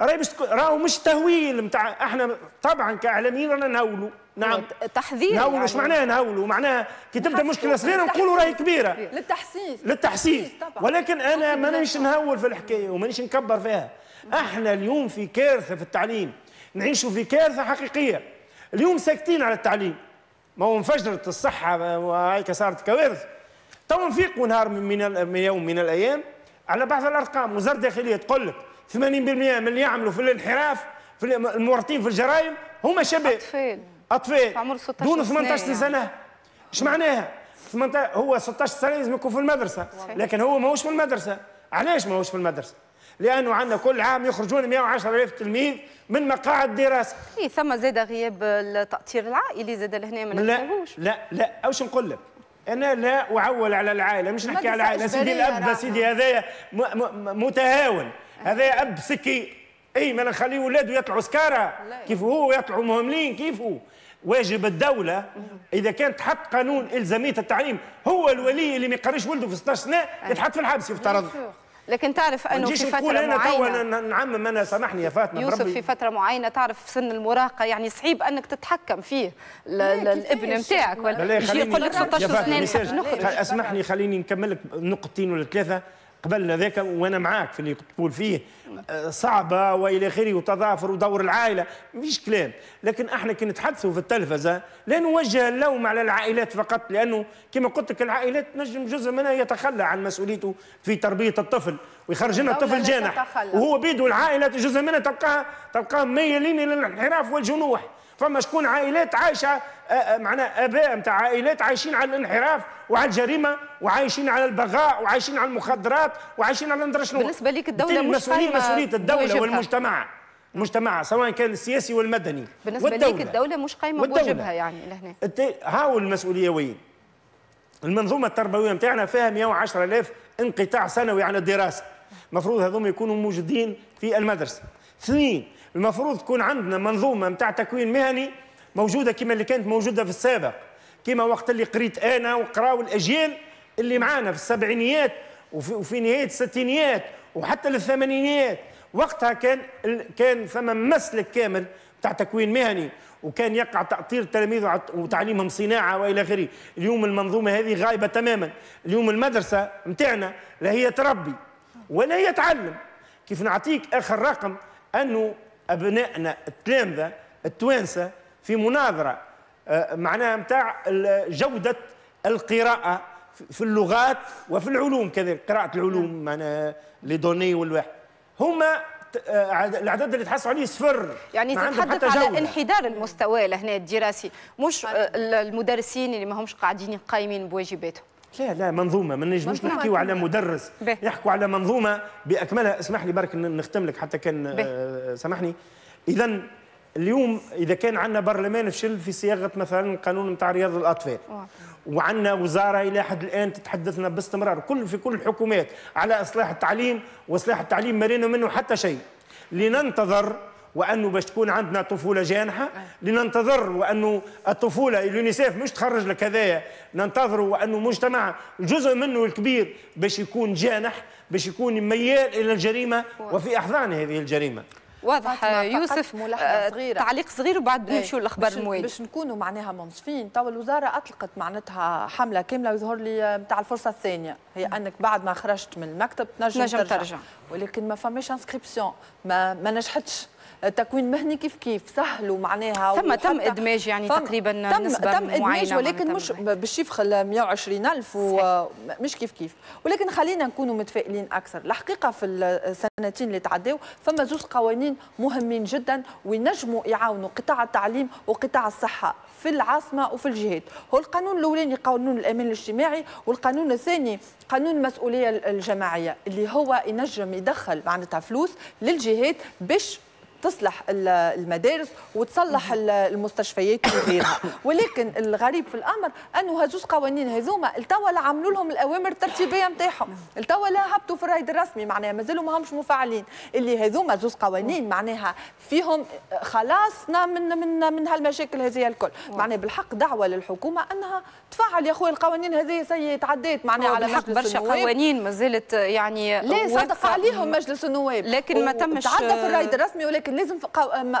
راهي باش راهو مش تهويل نتاع احنا طبعا كاعلاميين رانا نهولوا نعم تحذير نهولوا ايش يعني معناها نهولوا معناها كي تبدا مشكله صغيره نقولوا راهي كبيره للتحسيس للتحسيس ولكن انا مانيش نهول في الحكايه ومانيش نكبر فيها احنا اليوم في كارثه في التعليم نعيشوا في كارثه حقيقيه اليوم ساكتين على التعليم ما هو انفجرت الصحه وهيك صارت كوارث تو نفيقوا نهار من يوم من الايام على بعض الارقام وزاره الداخليه تقول لك 80% من اللي يعملوا في الانحراف في المورطين في الجرائم هم شباب اطفال اطفال عمر 16 دون 18 سنه ايش معناها؟ 18 هو 16 سنه لازم يكون في المدرسه صحيح. لكن هو ماهوش في المدرسه علاش ماهوش في المدرسه؟ لانه عندنا كل عام يخرجون 110000 تلميذ من مقاعد دراسه. اي ثم زاد غياب التاطير العائلي زاد لهنا ما نحكيوش. لا لا واش نقول لك؟ انا لا اعول على العائله مش نحكي على العائله سيدي الاب سيدي هذايا متهاون هذا اب سكي اي ما نخلي ولاده يطلعوا سكاره كيف هو يطلعوا مهملين كيفه واجب الدولة إذا كان تحط قانون إلزامية التعليم هو الولي اللي ما يقريش ولده في 16 سنة يتحط في الحبس يفترض لكن تعرف انه في فتره معينه أنا نعمم انا سامحني يا فاطمه يوسف بربي. في فتره معينه تعرف سن المراهقه يعني صعيب انك تتحكم فيه الابن نتاعك ولا يجي يقول لك 16 سنه نخرج اسمحني خليني نكمل لك نقطتين ولا ثلاثه قبل هذاك وانا معاك في اللي تقول فيه صعبه والى اخره وتضافر ودور العائله مفيش كلام لكن احنا كي نتحدثوا في التلفزه لا نوجه اللوم على العائلات فقط لانه كما قلت لك العائلات نجم جزء منها يتخلى عن مسؤوليته في تربيه الطفل ويخرج لنا الطفل جانح وهو بيدو العائله جزء منها تبقى تبقى ميالين الى الانحراف والجنوح فما شكون عائلات عايشه معنا اباء نتاع عائلات عايشين على الانحراف وعلى الجريمه وعايشين على البغاء وعايشين على المخدرات وعايشين على ندرش شنو بالنسبه ليك الدوله مش مسؤوليه مسؤوليه الدوله والمجتمع المجتمع سواء كان السياسي والمدني بالنسبه والدولة. ليك الدوله مش قايمه بواجبها يعني لهنا هاو المسؤوليه وين المنظومه التربويه نتاعنا فيها 110000 انقطاع سنوي عن الدراسه المفروض هذوما يكونوا موجودين في المدرسه اثنين المفروض تكون عندنا منظومه نتاع تكوين مهني موجوده كما اللي كانت موجوده في السابق كما وقت اللي قريت انا وقراو الاجيال اللي معانا في السبعينيات وفي, وفي نهايه الستينيات وحتى للثمانينيات وقتها كان كان ثم مسلك كامل تاع تكوين مهني وكان يقع تأطير التلاميذ وتعليمهم صناعة وإلى آخره اليوم المنظومة هذه غايبة تماما اليوم المدرسة متاعنا لا هي تربي ولا هي تعلم كيف نعطيك آخر رقم أنه أبنائنا التلامذة التوانسة في مناظره آه، معناها نتاع جوده القراءه في اللغات وفي العلوم كذلك قراءه العلوم نعم. معناها لي دوني والواحد هما آه، الاعداد اللي تحصلوا عليه صفر يعني تتحدث على انحدار المستوى لهنا الدراسي مش آه. المدرسين اللي ما همش قاعدين قايمين بواجباتهم لا لا منظومة ما من نجموش نحكيو على مدرس نحكوا على منظومة بأكملها اسمح لي برك نختم لك حتى كان سامحني إذا اليوم اذا كان عندنا برلمان فشل في صياغه مثلا قانون نتاع رياض الاطفال وعندنا وزاره الى حد الان تتحدثنا باستمرار كل في كل الحكومات على اصلاح التعليم واصلاح التعليم مرينا منه حتى شيء لننتظر وانه باش تكون عندنا طفوله جانحه لننتظر وانه الطفوله اليونيسيف مش تخرج لك هذايا ننتظر وانه مجتمع جزء منه الكبير باش يكون جانح باش يكون ميال الى الجريمه وفي احضان هذه الجريمه واضح آه، يوسف آه، صغيرة. تعليق صغير وبعد نمشيو إيه، للاخبار المواليه باش نكونوا معناها منصفين توا الوزاره اطلقت معناتها حمله كامله ويظهر لي نتاع آه، الفرصه الثانيه هي انك بعد ما خرجت من المكتب تنجم, تنجم ترجع. ترجع ولكن ما فماش انسكريبسيون ما, ما نجحتش تكوين مهني كيف كيف سهلوا معناها ثم تم ادماج يعني تقريبا تم نسبه تم ادماج ولكن مش بالشفر 120000 ومش كيف كيف ولكن خلينا نكونوا متفائلين اكثر الحقيقه في السنتين اللي تعداو فما زوز قوانين مهمين جدا وينجموا يعاونوا قطاع التعليم وقطاع الصحه في العاصمه وفي الجهات هو القانون الاولاني قانون الامان الاجتماعي والقانون الثاني قانون المسؤوليه الجماعيه اللي هو ينجم يدخل معناتها فلوس للجهات باش تصلح المدارس وتصلح المستشفيات وغيرها [coughs] ولكن الغريب في الامر انه هذوز قوانين هذوما التوا عملوا لهم الاوامر الترتيبيه نتاعهم التوا لا هبطوا في الرايد الرسمي معناها مازالوا ماهمش مفعلين اللي هذوما زوز قوانين معناها فيهم خلاصنا من من من هالمشاكل هذه الكل معناها بالحق دعوه للحكومه انها تفعل يا اخويا القوانين هذه سي تعديت معناها على بالحق برشا قوانين مازالت يعني لا صدق عليهم مجلس النواب لكن ما تمش تعدى في الرايد الرسمي ولكن لازم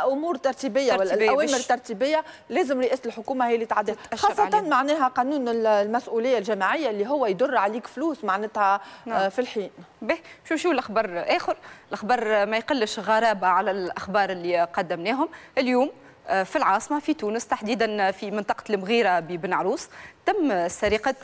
امور ترتيبيه ولا الاوامر الترتيبيه لازم رئاسه الحكومه هي اللي تعدل خاصه علينا. معناها قانون المسؤوليه الجماعيه اللي هو يدر عليك فلوس معناتها آه، نعم. في الحين به شو شو الاخبار اخر الاخبار ما يقلش غرابه على الاخبار اللي قدمناهم اليوم آه، في العاصمة في تونس تحديدا في منطقة المغيرة ببن عروس تم سرقة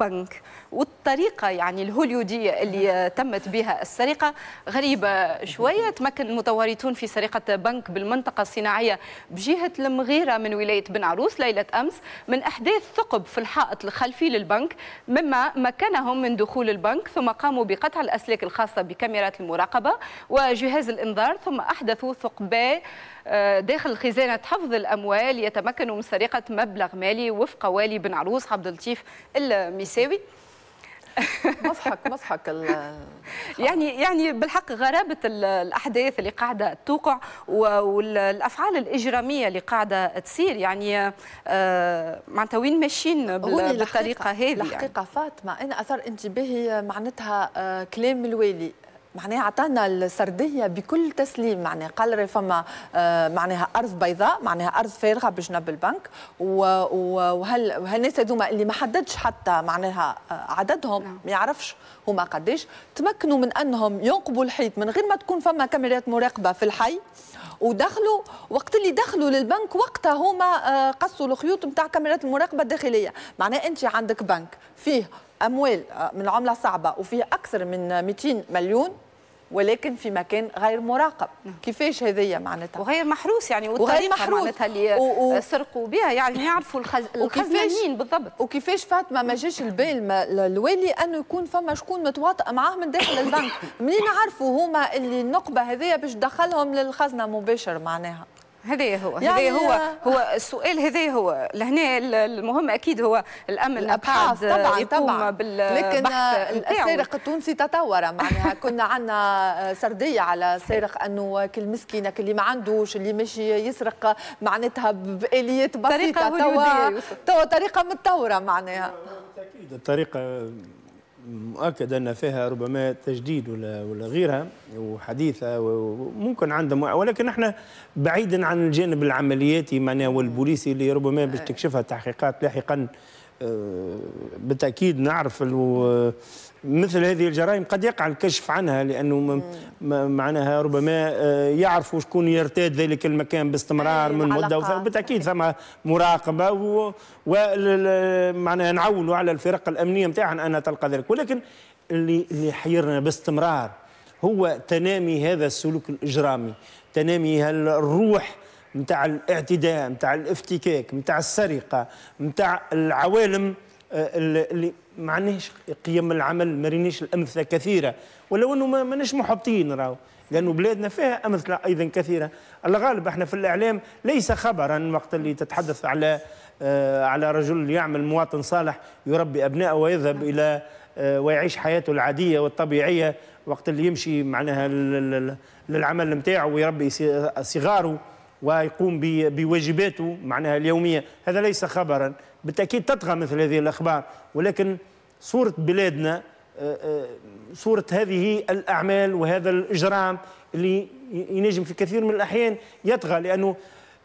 بنك والطريقة يعني الهوليودية اللي تمت بها السرقة غريبة شوية تمكن المتورطون في سرقة بنك بالمنطقة الصناعية بجهة المغيرة من ولاية بن عروس ليلة أمس من أحداث ثقب في الحائط الخلفي للبنك مما مكنهم من دخول البنك ثم قاموا بقطع الأسلاك الخاصة بكاميرات المراقبة وجهاز الإنذار ثم أحدثوا ثقبين آه، داخل خزانة حفظ الأموال يتمكنوا من سرقة مبلغ مالي وفق والي بن عروس عبد اللطيف المساوي [laughs] مضحك مضحك يعني يعني بالحق غرابه الاحداث اللي قاعده توقع والافعال الاجراميه اللي قاعده تصير يعني آه، معناتها وين ماشيين بالطريقه هذه يعني؟ الحقيقه يعني. فاطمه انا اثار انتباهي معناتها آه، كلام الوالي معناها عطانا السرديه بكل تسليم معناها قال لي فما آه، معناها ارض بيضاء معناها ارض فارغه بجنب البنك وهل وهالناس هذوما اللي ما حددش حتى معناها آه، عددهم نعم. ما يعرفش هما قداش تمكنوا من انهم ينقبوا الحيط من غير ما تكون فما كاميرات مراقبه في الحي ودخلوا وقت اللي دخلوا للبنك وقتها هما آه، قصوا الخيوط نتاع كاميرات المراقبه الداخليه معناها انت عندك بنك فيه اموال آه، من عمله صعبه وفيها اكثر من 200 مليون ولكن في مكان غير مراقب نعم. كيفاش هذيا معناتها وغير محروس يعني وغير محروس معناتها اللي و... سرقوا بها يعني يعرفوا الخز... الخزنانين بالضبط وكيفاش فاطمه ما جاش البال الوالي انه يكون فما شكون متواطئ معاه من داخل البنك منين عرفوا هما اللي النقبه هذيا باش دخلهم للخزنه مباشر معناها هذا هو يعني هذا هو هو السؤال هذا هو لهنا المهم اكيد هو الامن الابحاث طبعا يقوم طبعا لكن السارق التونسي تطور معناها [laughs] كنا عندنا سرديه على السارق انه كل مسكينه اللي ما عندوش اللي ماشي يسرق معناتها باليات بسيطه طريقه, طريقه متطوره معناها بالتاكيد الطريقه مؤكد ان فيها ربما تجديد ولا ولا غيرها وحديثه وممكن عندهم ولكن احنا بعيدا عن الجانب العملياتي معناها والبوليسي اللي ربما باش تكشفها تحقيقات لاحقا آه، بالتاكيد نعرف مثل هذه الجرائم قد يقع الكشف عنها لانه معناها ربما آه، يعرفوا شكون يرتاد ذلك المكان باستمرار من مده بالتاكيد ثم مراقبه ومعناها نعولوا على الفرق الامنيه نتاعنا انها تلقى ذلك ولكن اللي اللي حيرنا باستمرار هو تنامي هذا السلوك الاجرامي تنامي الروح نتاع الاعتداء نتاع الافتكاك نتاع السرقه نتاع العوالم آه، اللي ما عندناش قيم العمل ما رينيش الامثله كثيره ولو انه ماناش محبطين راهو لانه بلادنا فيها امثله ايضا كثيره على غالب احنا في الاعلام ليس خبرا وقت اللي تتحدث على آه على رجل يعمل مواطن صالح يربي ابنائه ويذهب نعم. الى آه ويعيش حياته العاديه والطبيعيه وقت اللي يمشي معناها للعمل نتاعو ويربي صغاره ويقوم بواجباته معناها اليوميه هذا ليس خبرا بالتاكيد تطغى مثل هذه الاخبار ولكن صورة بلادنا آه، آه، صورة هذه الأعمال وهذا الإجرام اللي ينجم في كثير من الأحيان يطغى لأنه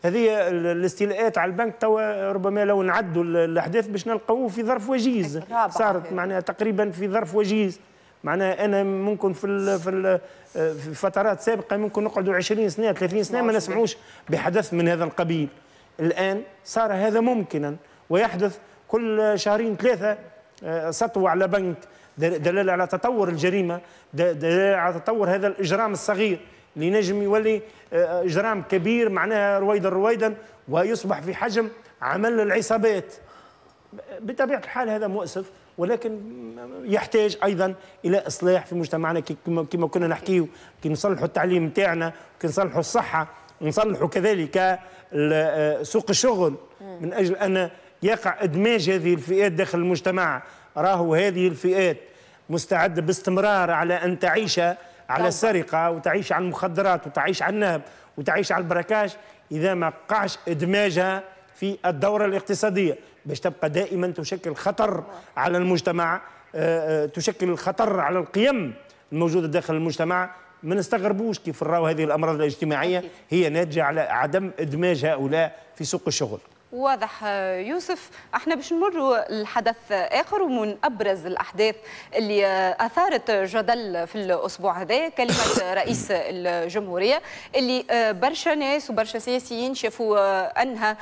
هذه الاستيلاءات على البنك توا ربما لو نعدوا الاحداث باش نلقاوه في ظرف وجيز صارت معناها تقريبا في ظرف وجيز معناها انا ممكن في في, آه، في فترات سابقه ممكن نقعدوا 20 سنه 30 سنه ما نسمعوش بحدث من هذا القبيل الان صار هذا ممكنا ويحدث كل شهرين ثلاثه آه، سطو على بنك دلاله على تطور الجريمه دلاله على تطور هذا الاجرام الصغير اللي نجم يولي آه، اجرام كبير معناها رويدا رويدا ويصبح في حجم عمل العصابات بطبيعه الحال هذا مؤسف ولكن يحتاج ايضا الى اصلاح في مجتمعنا كما كنا نحكيه كي نصلحوا التعليم نتاعنا كي نصلحوا الصحه نصلحوا كذلك آه، سوق الشغل من اجل ان يقع ادماج هذه الفئات داخل المجتمع راهو هذه الفئات مستعده باستمرار على ان تعيش على السرقه وتعيش على المخدرات وتعيش على النهب وتعيش على البركاش اذا ما قعش ادماجها في الدوره الاقتصاديه باش تبقى دائما تشكل خطر على المجتمع آه، آه، تشكل خطر على القيم الموجوده داخل المجتمع ما نستغربوش كيف راهو هذه الامراض الاجتماعيه هي ناتجه على عدم ادماج هؤلاء في سوق الشغل واضح آه، يوسف احنا باش نمروا لحدث اخر ومن ابرز الاحداث اللي اثارت جدل في الاسبوع هذا كلمه [coughs] رئيس الجمهوريه اللي آه، برشا ناس وبرشا سياسيين شافوا آه، انها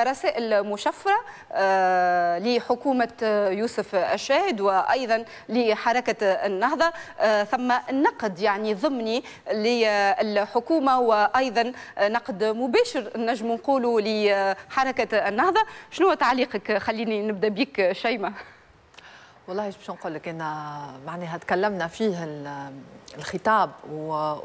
رسائل مشفره لحكومه يوسف الشاهد وايضا لحركه النهضه ثم نقد يعني ضمني للحكومه وايضا نقد مباشر نجم نقولوا حركه النهضه شنو تعليقك خليني نبدا بك شيماء والله باش نقول لك انا معناها تكلمنا فيه الخطاب و... و...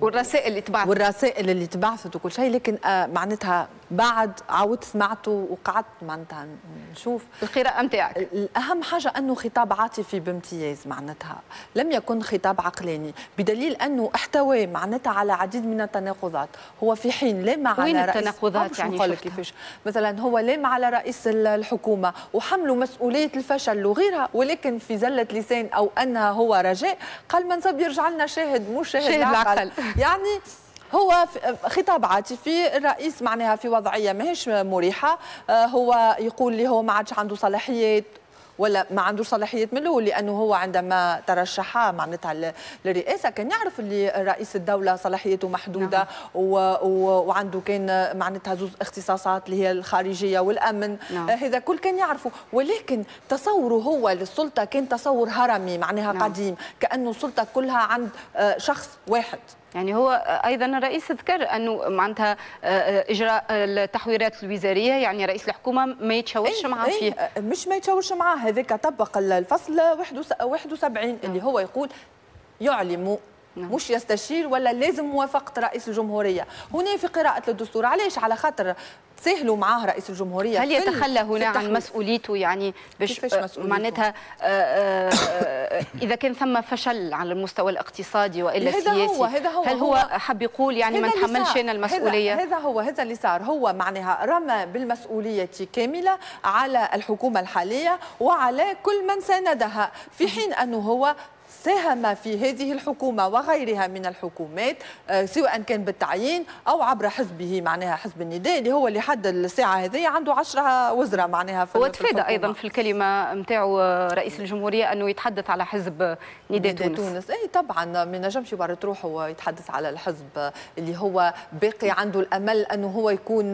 والرسائل اللي تبعثت والرسائل اللي تبعثت وكل شيء لكن آه معناتها بعد عاودت سمعته وقعدت معناتها نشوف القراءة نتاعك أهم حاجة أنه خطاب عاطفي بامتياز معناتها لم يكن خطاب عقلاني بدليل أنه احتوى معناتها على عديد من التناقضات هو في حين لام على وين رئيس التناقضات يعني كيفاش مثلا هو لام على رئيس الحكومة وحمله مسؤولية الفشل وغيرها ولكن في زلة لسان أو أنها هو رجاء قال منصب يرجع لنا شاهد مش شاهد, شاهد بالعقل يعني هو خطاب عاطفي الرئيس معناها في وضعيه ماهيش مريحه آه، هو يقول لي هو ما عادش عنده صلاحيات ولا ما عندوش صلاحيه من الاول لانه هو عندما ترشح معناتها للرئاسه كان يعرف اللي رئيس الدوله صلاحيته محدوده نعم. و... و... وعنده كان معناتها زوز اختصاصات اللي هي الخارجيه والامن نعم. آه، هذا كل كان يعرفه ولكن تصوره هو للسلطه كان تصور هرمي معناها نعم. قديم كانه السلطه كلها عند آه، شخص واحد يعني هو ايضا الرئيس ذكر انه معناتها آه، اجراء التحويرات الوزاريه يعني رئيس الحكومه ما يتشاورش إيه، معاه فيه آه، مش ما يتشاورش معاه هذاك طبق الفصل 71 اللي هو يقول يعلم نعم. مش يستشير ولا لازم موافقه رئيس الجمهوريه هنا في قراءه الدستور علاش على خاطر تساهلوا معاه رئيس الجمهوريه هل يتخلى هنا عن مسؤوليته يعني باش آه، معناتها آه، آه، اذا كان ثم فشل على المستوى الاقتصادي والا السياسي هو هذا هو هل هو, حب يقول يعني ما نتحملش انا المسؤوليه هذا, هذا هو هذا اللي صار هو معناها رمى بالمسؤوليه كامله على الحكومه الحاليه وعلى كل من ساندها في حين انه هو ساهم في هذه الحكومة وغيرها من الحكومات آه، سواء كان بالتعيين أو عبر حزبه معناها حزب النداء اللي هو لحد الساعة هذه عنده عشرة وزراء معناها في وتفادى أيضا في الكلمة نتاعو رئيس نعم. الجمهورية أنه يتحدث على حزب نداء تونس تونس أي طبعا ما نجمش يورط روحه ويتحدث على الحزب اللي هو باقي عنده الأمل أنه هو يكون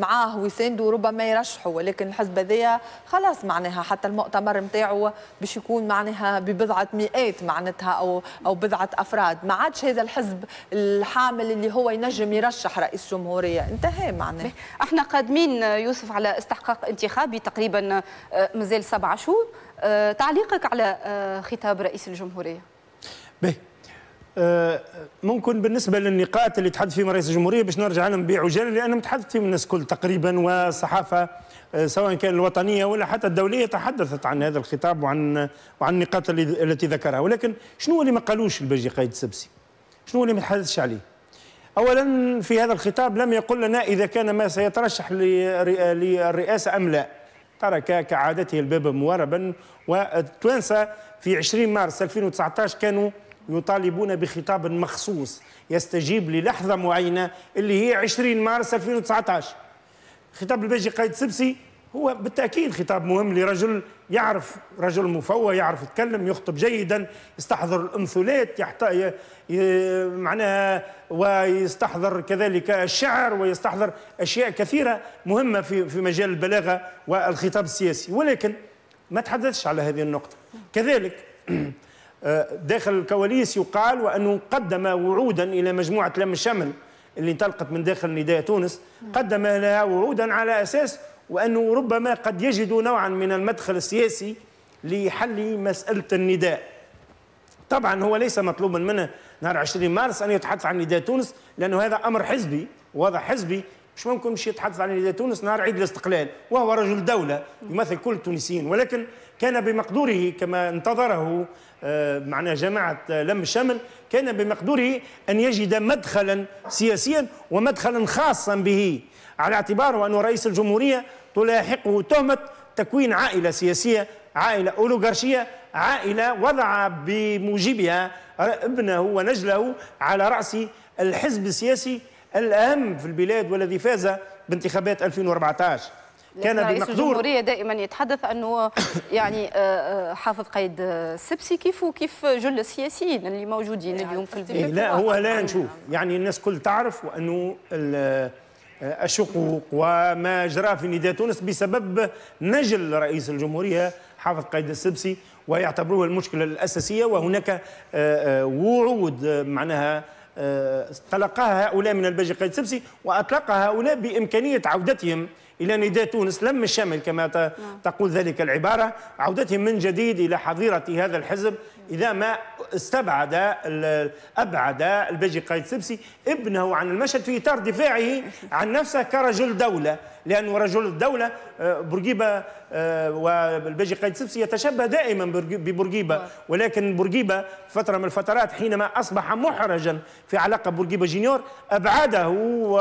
معاه ويسانده وربما يرشحه ولكن الحزب هذايا خلاص معناها حتى المؤتمر نتاعو باش يكون معناها ببضعة مئات معناتها او او بضعه افراد ما عادش هذا الحزب الحامل اللي هو ينجم يرشح رئيس جمهوريه انتهى معناه احنا قادمين يوسف على استحقاق انتخابي تقريبا آه، مازال سبعة شهور آه، تعليقك على آه، خطاب رئيس الجمهوريه به ممكن بالنسبه للنقاط اللي تحدث فيهم رئيس الجمهوريه باش نرجع لهم بعجاله لان متحدث فيهم الناس الكل تقريبا والصحافه آه، سواء كان الوطنيه ولا حتى الدوليه تحدثت عن هذا الخطاب وعن وعن النقاط التي ذكرها ولكن شنو اللي ما قالوش البجي قايد السبسي؟ شنو اللي ما تحدثش عليه؟ اولا في هذا الخطاب لم يقل لنا اذا كان ما سيترشح للرئاسه ام لا ترك كعادته الباب مواربا والتوانسه في 20 مارس 2019 كانوا يطالبون بخطاب مخصوص يستجيب للحظة معينة اللي هي 20 مارس 2019 خطاب الباجي قايد سبسي هو بالتأكيد خطاب مهم لرجل يعرف رجل مفوه يعرف يتكلم يخطب جيدا يستحضر الأمثلات يحت... ي... ي... معناها ويستحضر كذلك الشعر ويستحضر أشياء كثيرة مهمة في, في مجال البلاغة والخطاب السياسي ولكن ما تحدثش على هذه النقطة كذلك [clears throat] آه، داخل الكواليس يقال وأنه قدم وعودا إلى مجموعة لم الشمل اللي انطلقت من داخل نداء تونس قدم لها وعودا على أساس وأنه ربما قد يجد نوعا من المدخل السياسي لحل مسألة النداء طبعا هو ليس مطلوبا منه نهار 20 مارس أن يتحدث عن نداء تونس لأنه هذا أمر حزبي وضع حزبي مش ممكن مش يتحدث عن نداء تونس نهار عيد الاستقلال وهو رجل دولة يمثل كل التونسيين ولكن كان بمقدوره كما انتظره آه، معناها جماعة آه، لم الشمل كان بمقدوره أن يجد مدخلا سياسيا ومدخلا خاصا به على اعتبار أن رئيس الجمهورية تلاحقه تهمة تكوين عائلة سياسية عائلة أولوغارشية عائلة وضع بموجبها ابنه ونجله على رأس الحزب السياسي الأهم في البلاد والذي فاز بانتخابات 2014 كان رئيس الجمهورية دائما يتحدث أنه يعني آه، آه، حافظ قيد السبسي كيفه كيف جل السياسيين اللي موجودين يعني اليوم في البلاد لا هو لا نشوف يعني الناس كل تعرف وأنه آه، الشقوق وما جرى في نداء تونس بسبب نجل رئيس الجمهورية حافظ قيد السبسي ويعتبروه المشكلة الأساسية وهناك وعود معناها تلقاها هؤلاء من الباجي قيد السبسي وأطلق هؤلاء بإمكانية عودتهم إلى نداء تونس لم الشمل كما نعم. تقول ذلك العبارة عودته من جديد إلى حظيرة هذا الحزب إذا ما استبعد أبعد الباجي قايد سبسي ابنه عن المشهد في إطار دفاعه عن نفسه كرجل دولة لأنه رجل الدولة آه، بورقيبة آه، والباجي قايد سبسي يتشبه دائما ببورقيبة ولكن بورقيبة فترة من الفترات حينما أصبح محرجا في علاقة بورقيبة جينيور أبعده و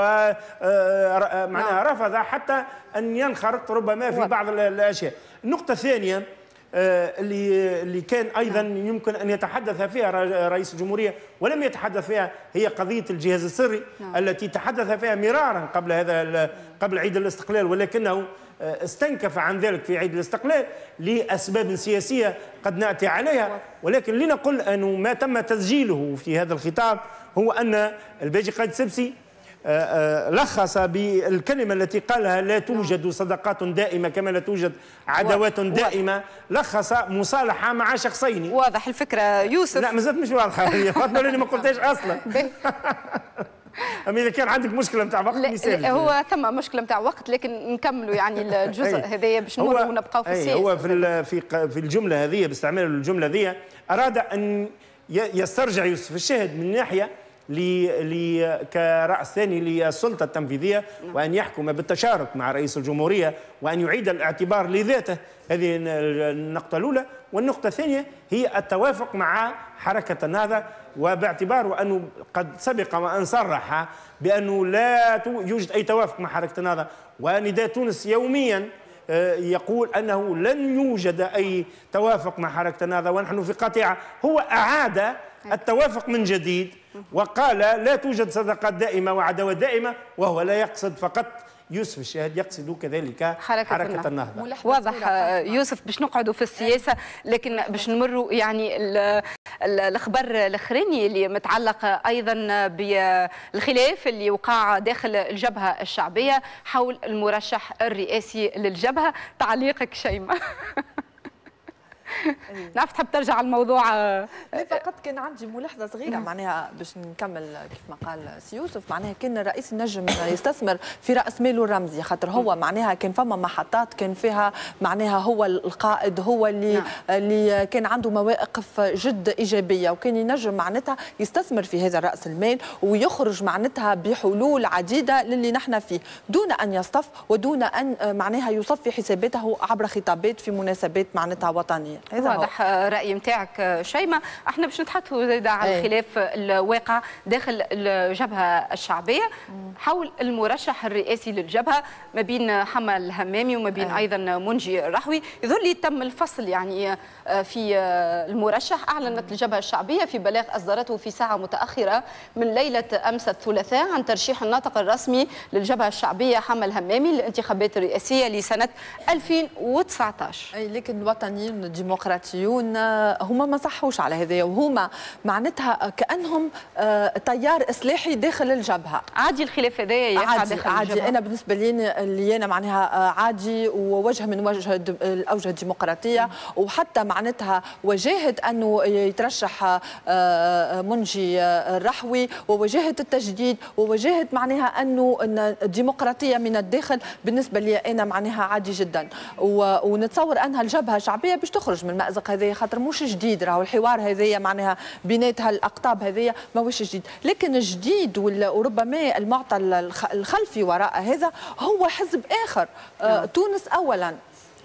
آه، نعم. رفض حتى أن ينخرط ربما في بعض الأشياء النقطة الثانية آه، اللي اللي كان ايضا نعم. يمكن ان يتحدث فيها رئيس الجمهوريه ولم يتحدث فيها هي قضيه الجهاز السري نعم. التي تحدث فيها مرارا قبل هذا قبل عيد الاستقلال ولكنه آه، استنكف عن ذلك في عيد الاستقلال لاسباب سياسيه قد ناتي عليها نعم. ولكن لنقل انه ما تم تسجيله في هذا الخطاب هو ان الباجي قايد سبسي آه، آه، لخص بالكلمة التي قالها لا توجد صداقات دائمة كما لا توجد عداوات دائمة لخص مصالحة مع شخصين واضح الفكرة يوسف لا مازالت مش واضحة هي فاطمة لأني ما قلتهاش أصلا [laughs] اما اذا كان عندك مشكله نتاع وقت مثال هو ثم مشكله نتاع وقت لكن نكملوا يعني الجزء هذايا باش نمر ونبقاو في السياسه هو في في الجمله هذه باستعمال الجمله هذه اراد ان يسترجع يوسف الشاهد من ناحيه كرأس ثاني للسلطة التنفيذية نعم. وأن يحكم بالتشارك مع رئيس الجمهورية وأن يعيد الاعتبار لذاته هذه النقطة الأولى والنقطة الثانية هي التوافق مع حركة النهضة وباعتبار أنه قد سبق وأن صرح بأنه لا يوجد أي توافق مع حركة النهضة ونداء تونس يوميا آه، يقول أنه لن يوجد أي توافق مع حركة النهضة ونحن في قطيعة هو أعاد نعم. التوافق من جديد وقال لا توجد صداقات دائمة وعداوة دائمة وهو لا يقصد فقط يوسف الشاهد يقصد كذلك حركة, حركة النهضة, النهضة. واضح آه، يوسف باش نقعدوا في السياسة لكن باش نمروا يعني الخبر الاخراني اللي متعلق ايضا بالخلاف اللي وقع داخل الجبهة الشعبية حول المرشح الرئاسي للجبهة تعليقك شيماء [laughs] إيه. نعرف تحب ترجع على الموضوع آه، لا آه، فقط كان عندي ملاحظه صغيره معناها باش نكمل كيف ما قال سي يوسف معناها كان الرئيس النجم يستثمر في راس ماله الرمزي خاطر هو معناها كان فما محطات كان فيها معناها هو القائد هو اللي نعم. اللي كان عنده مواقف جد ايجابيه وكان ينجم معناتها يستثمر في هذا راس المال ويخرج معناتها بحلول عديده للي نحن فيه دون ان يصطف ودون ان معناها يصفي حساباته عبر خطابات في مناسبات معناتها وطنيه العمليه هذا واضح آه، راي نتاعك آه، شيماء احنا باش نتحدثوا زيد على إيه. خلاف الواقع داخل الجبهه الشعبيه حول المرشح الرئاسي للجبهه ما بين حما الهمامي وما بين إيه. ايضا منجي الرحوي يظهر لي تم الفصل يعني آه، في المرشح اعلنت الجبهه الشعبيه في بلاغ اصدرته في ساعه متاخره من ليله امس الثلاثاء عن ترشيح الناطق الرسمي للجبهه الشعبيه حما الهمامي للانتخابات الرئاسيه لسنه 2019 اي لكن الوطنيين الديمقراطيون آه، هما ما صحوش على هذايا وهما معناتها كانهم تيار آه، اصلاحي داخل الجبهه عادي الخلاف هذايا عادي داخل عادي انا بالنسبه لي اللي انا معناها آه، عادي ووجه من وجه الاوجه الديمقراطيه وحتى معناتها وجاهد انه يترشح منجي الرحوي وواجهه التجديد وواجهه معناها انه الديمقراطيه من الداخل بالنسبه لي انا معناها عادي جدا ونتصور انها الجبهه الشعبيه باش تخرج نخرج من المأزق هذايا خاطر مش جديد راهو الحوار هذايا معناها بيناتها الاقطاب هذايا ماهوش جديد لكن الجديد وربما المعطى الخلفي وراء هذا هو حزب اخر آه. نعم. تونس اولا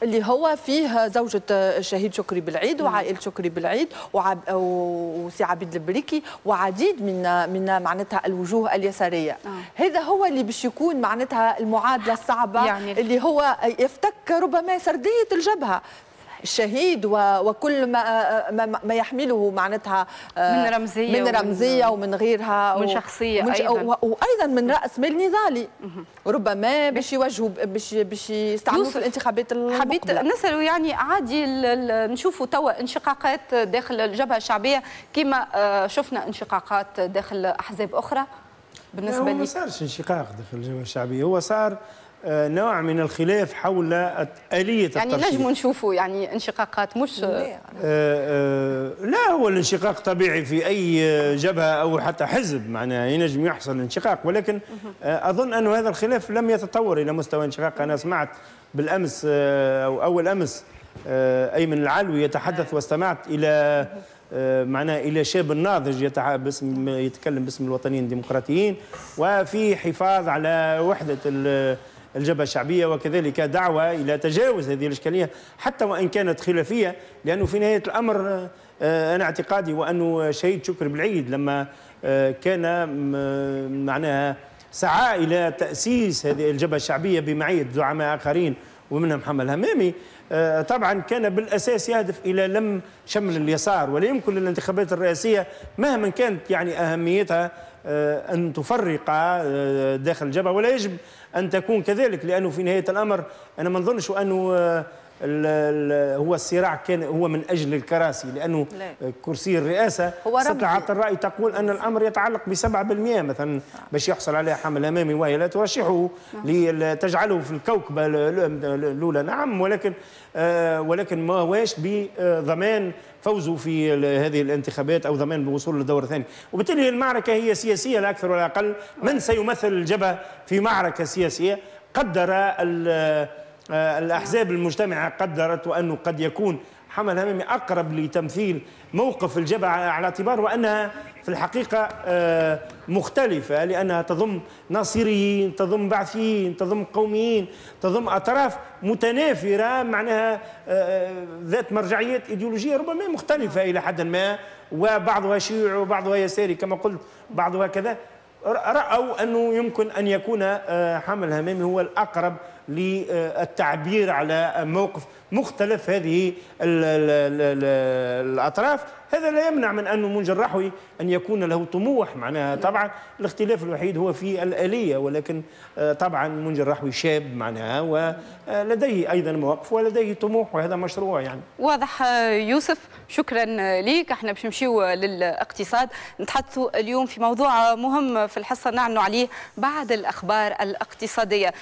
اللي هو فيه زوجة الشهيد شكري بالعيد نعم. وعائلة شكري بالعيد وعب... وسي عبيد البريكي وعديد من من معناتها الوجوه اليسارية آه. هذا هو اللي باش يكون معناتها المعادلة الصعبة يعني... اللي هو يفتك ربما سردية الجبهة الشهيد وكل ما ما يحمله معناتها آه، من رمزيه من رمزيه ومن, غيرها ومن شخصيه ومن ايضا وايضا من راس مال نضالي ربما باش يوجهوا باش باش يستعملوا في الانتخابات المقبله حبيت نسالوا يعني عادي نشوفوا توا انشقاقات داخل الجبهه الشعبيه كما آه، شفنا انشقاقات داخل احزاب اخرى بالنسبه لي ما صارش انشقاق داخل الجبهه الشعبيه هو صار آه، نوع من الخلاف حول آلية يعني الترشيح يعني نشوفوا يعني انشقاقات مش آه، آه، لا هو الانشقاق طبيعي في أي جبهة أو حتى حزب معناها ينجم يحصل انشقاق ولكن أظن أن هذا الخلاف لم يتطور إلى مستوى انشقاق أنا سمعت بالأمس أو أول أمس أيمن العلوي يتحدث نعم. واستمعت إلى معناه الى شاب ناضج باسم يتكلم باسم الوطنيين الديمقراطيين وفي حفاظ على وحده الجبهة الشعبية وكذلك دعوة إلى تجاوز هذه الإشكالية حتى وإن كانت خلافية لأنه في نهاية الأمر آه، أنا اعتقادي وأنه شهيد شكر بالعيد لما آه، كان معناها سعى إلى تأسيس هذه الجبهة الشعبية بمعية زعماء آخرين ومنهم محمد الهمامي آه، طبعا كان بالاساس يهدف الى لم شمل اليسار ولا يمكن للانتخابات الرئاسيه مهما كانت يعني اهميتها ان تفرق داخل الجبهه ولا يجب ان تكون كذلك لانه في نهايه الامر انا ما نظنش انه آه، هو الصراع كان هو من اجل الكراسي لانه لا. كرسي الرئاسه هو استطاعت الراي تقول ان الامر يتعلق ب 7% مثلا آه. باش يحصل عليها حمل امامي وهي لا ترشحه نعم. لتجعله في الكوكبه الاولى نعم ولكن آه ولكن ما هواش بضمان فوزه في هذه الانتخابات أو ضمان بوصول للدور الثاني وبالتالي المعركة هي سياسية لا أكثر ولا أقل من سيمثل الجبهة في معركة سياسية قدر آه، الأحزاب المجتمعة قدرت وأنه قد يكون حمل همامي أقرب لتمثيل موقف الجبهة على اعتبار وأنها في الحقيقة آه، مختلفة لأنها تضم ناصريين تضم بعثيين تضم قوميين تضم أطراف متنافرة معناها آه، آه، ذات مرجعيات إيديولوجية ربما مختلفة إلى حد ما وبعضها شيوعي وبعضها يساري كما قلت بعضها كذا رأوا أنه يمكن أن يكون حمل همامي هو الأقرب للتعبير على موقف مختلف هذه الـ الـ الـ الأطراف هذا لا يمنع من أنه منجر رحوي أن يكون له طموح معناها طبعا الاختلاف الوحيد هو في الآلية ولكن آه، طبعا منجر رحوي شاب معناها ولديه أيضا مواقف ولديه طموح وهذا مشروع يعني واضح آه، يوسف شكرا لك احنا باش نمشيو للاقتصاد نتحدثوا اليوم في موضوع مهم في الحصة نعنوا عليه بعد الأخبار الاقتصادية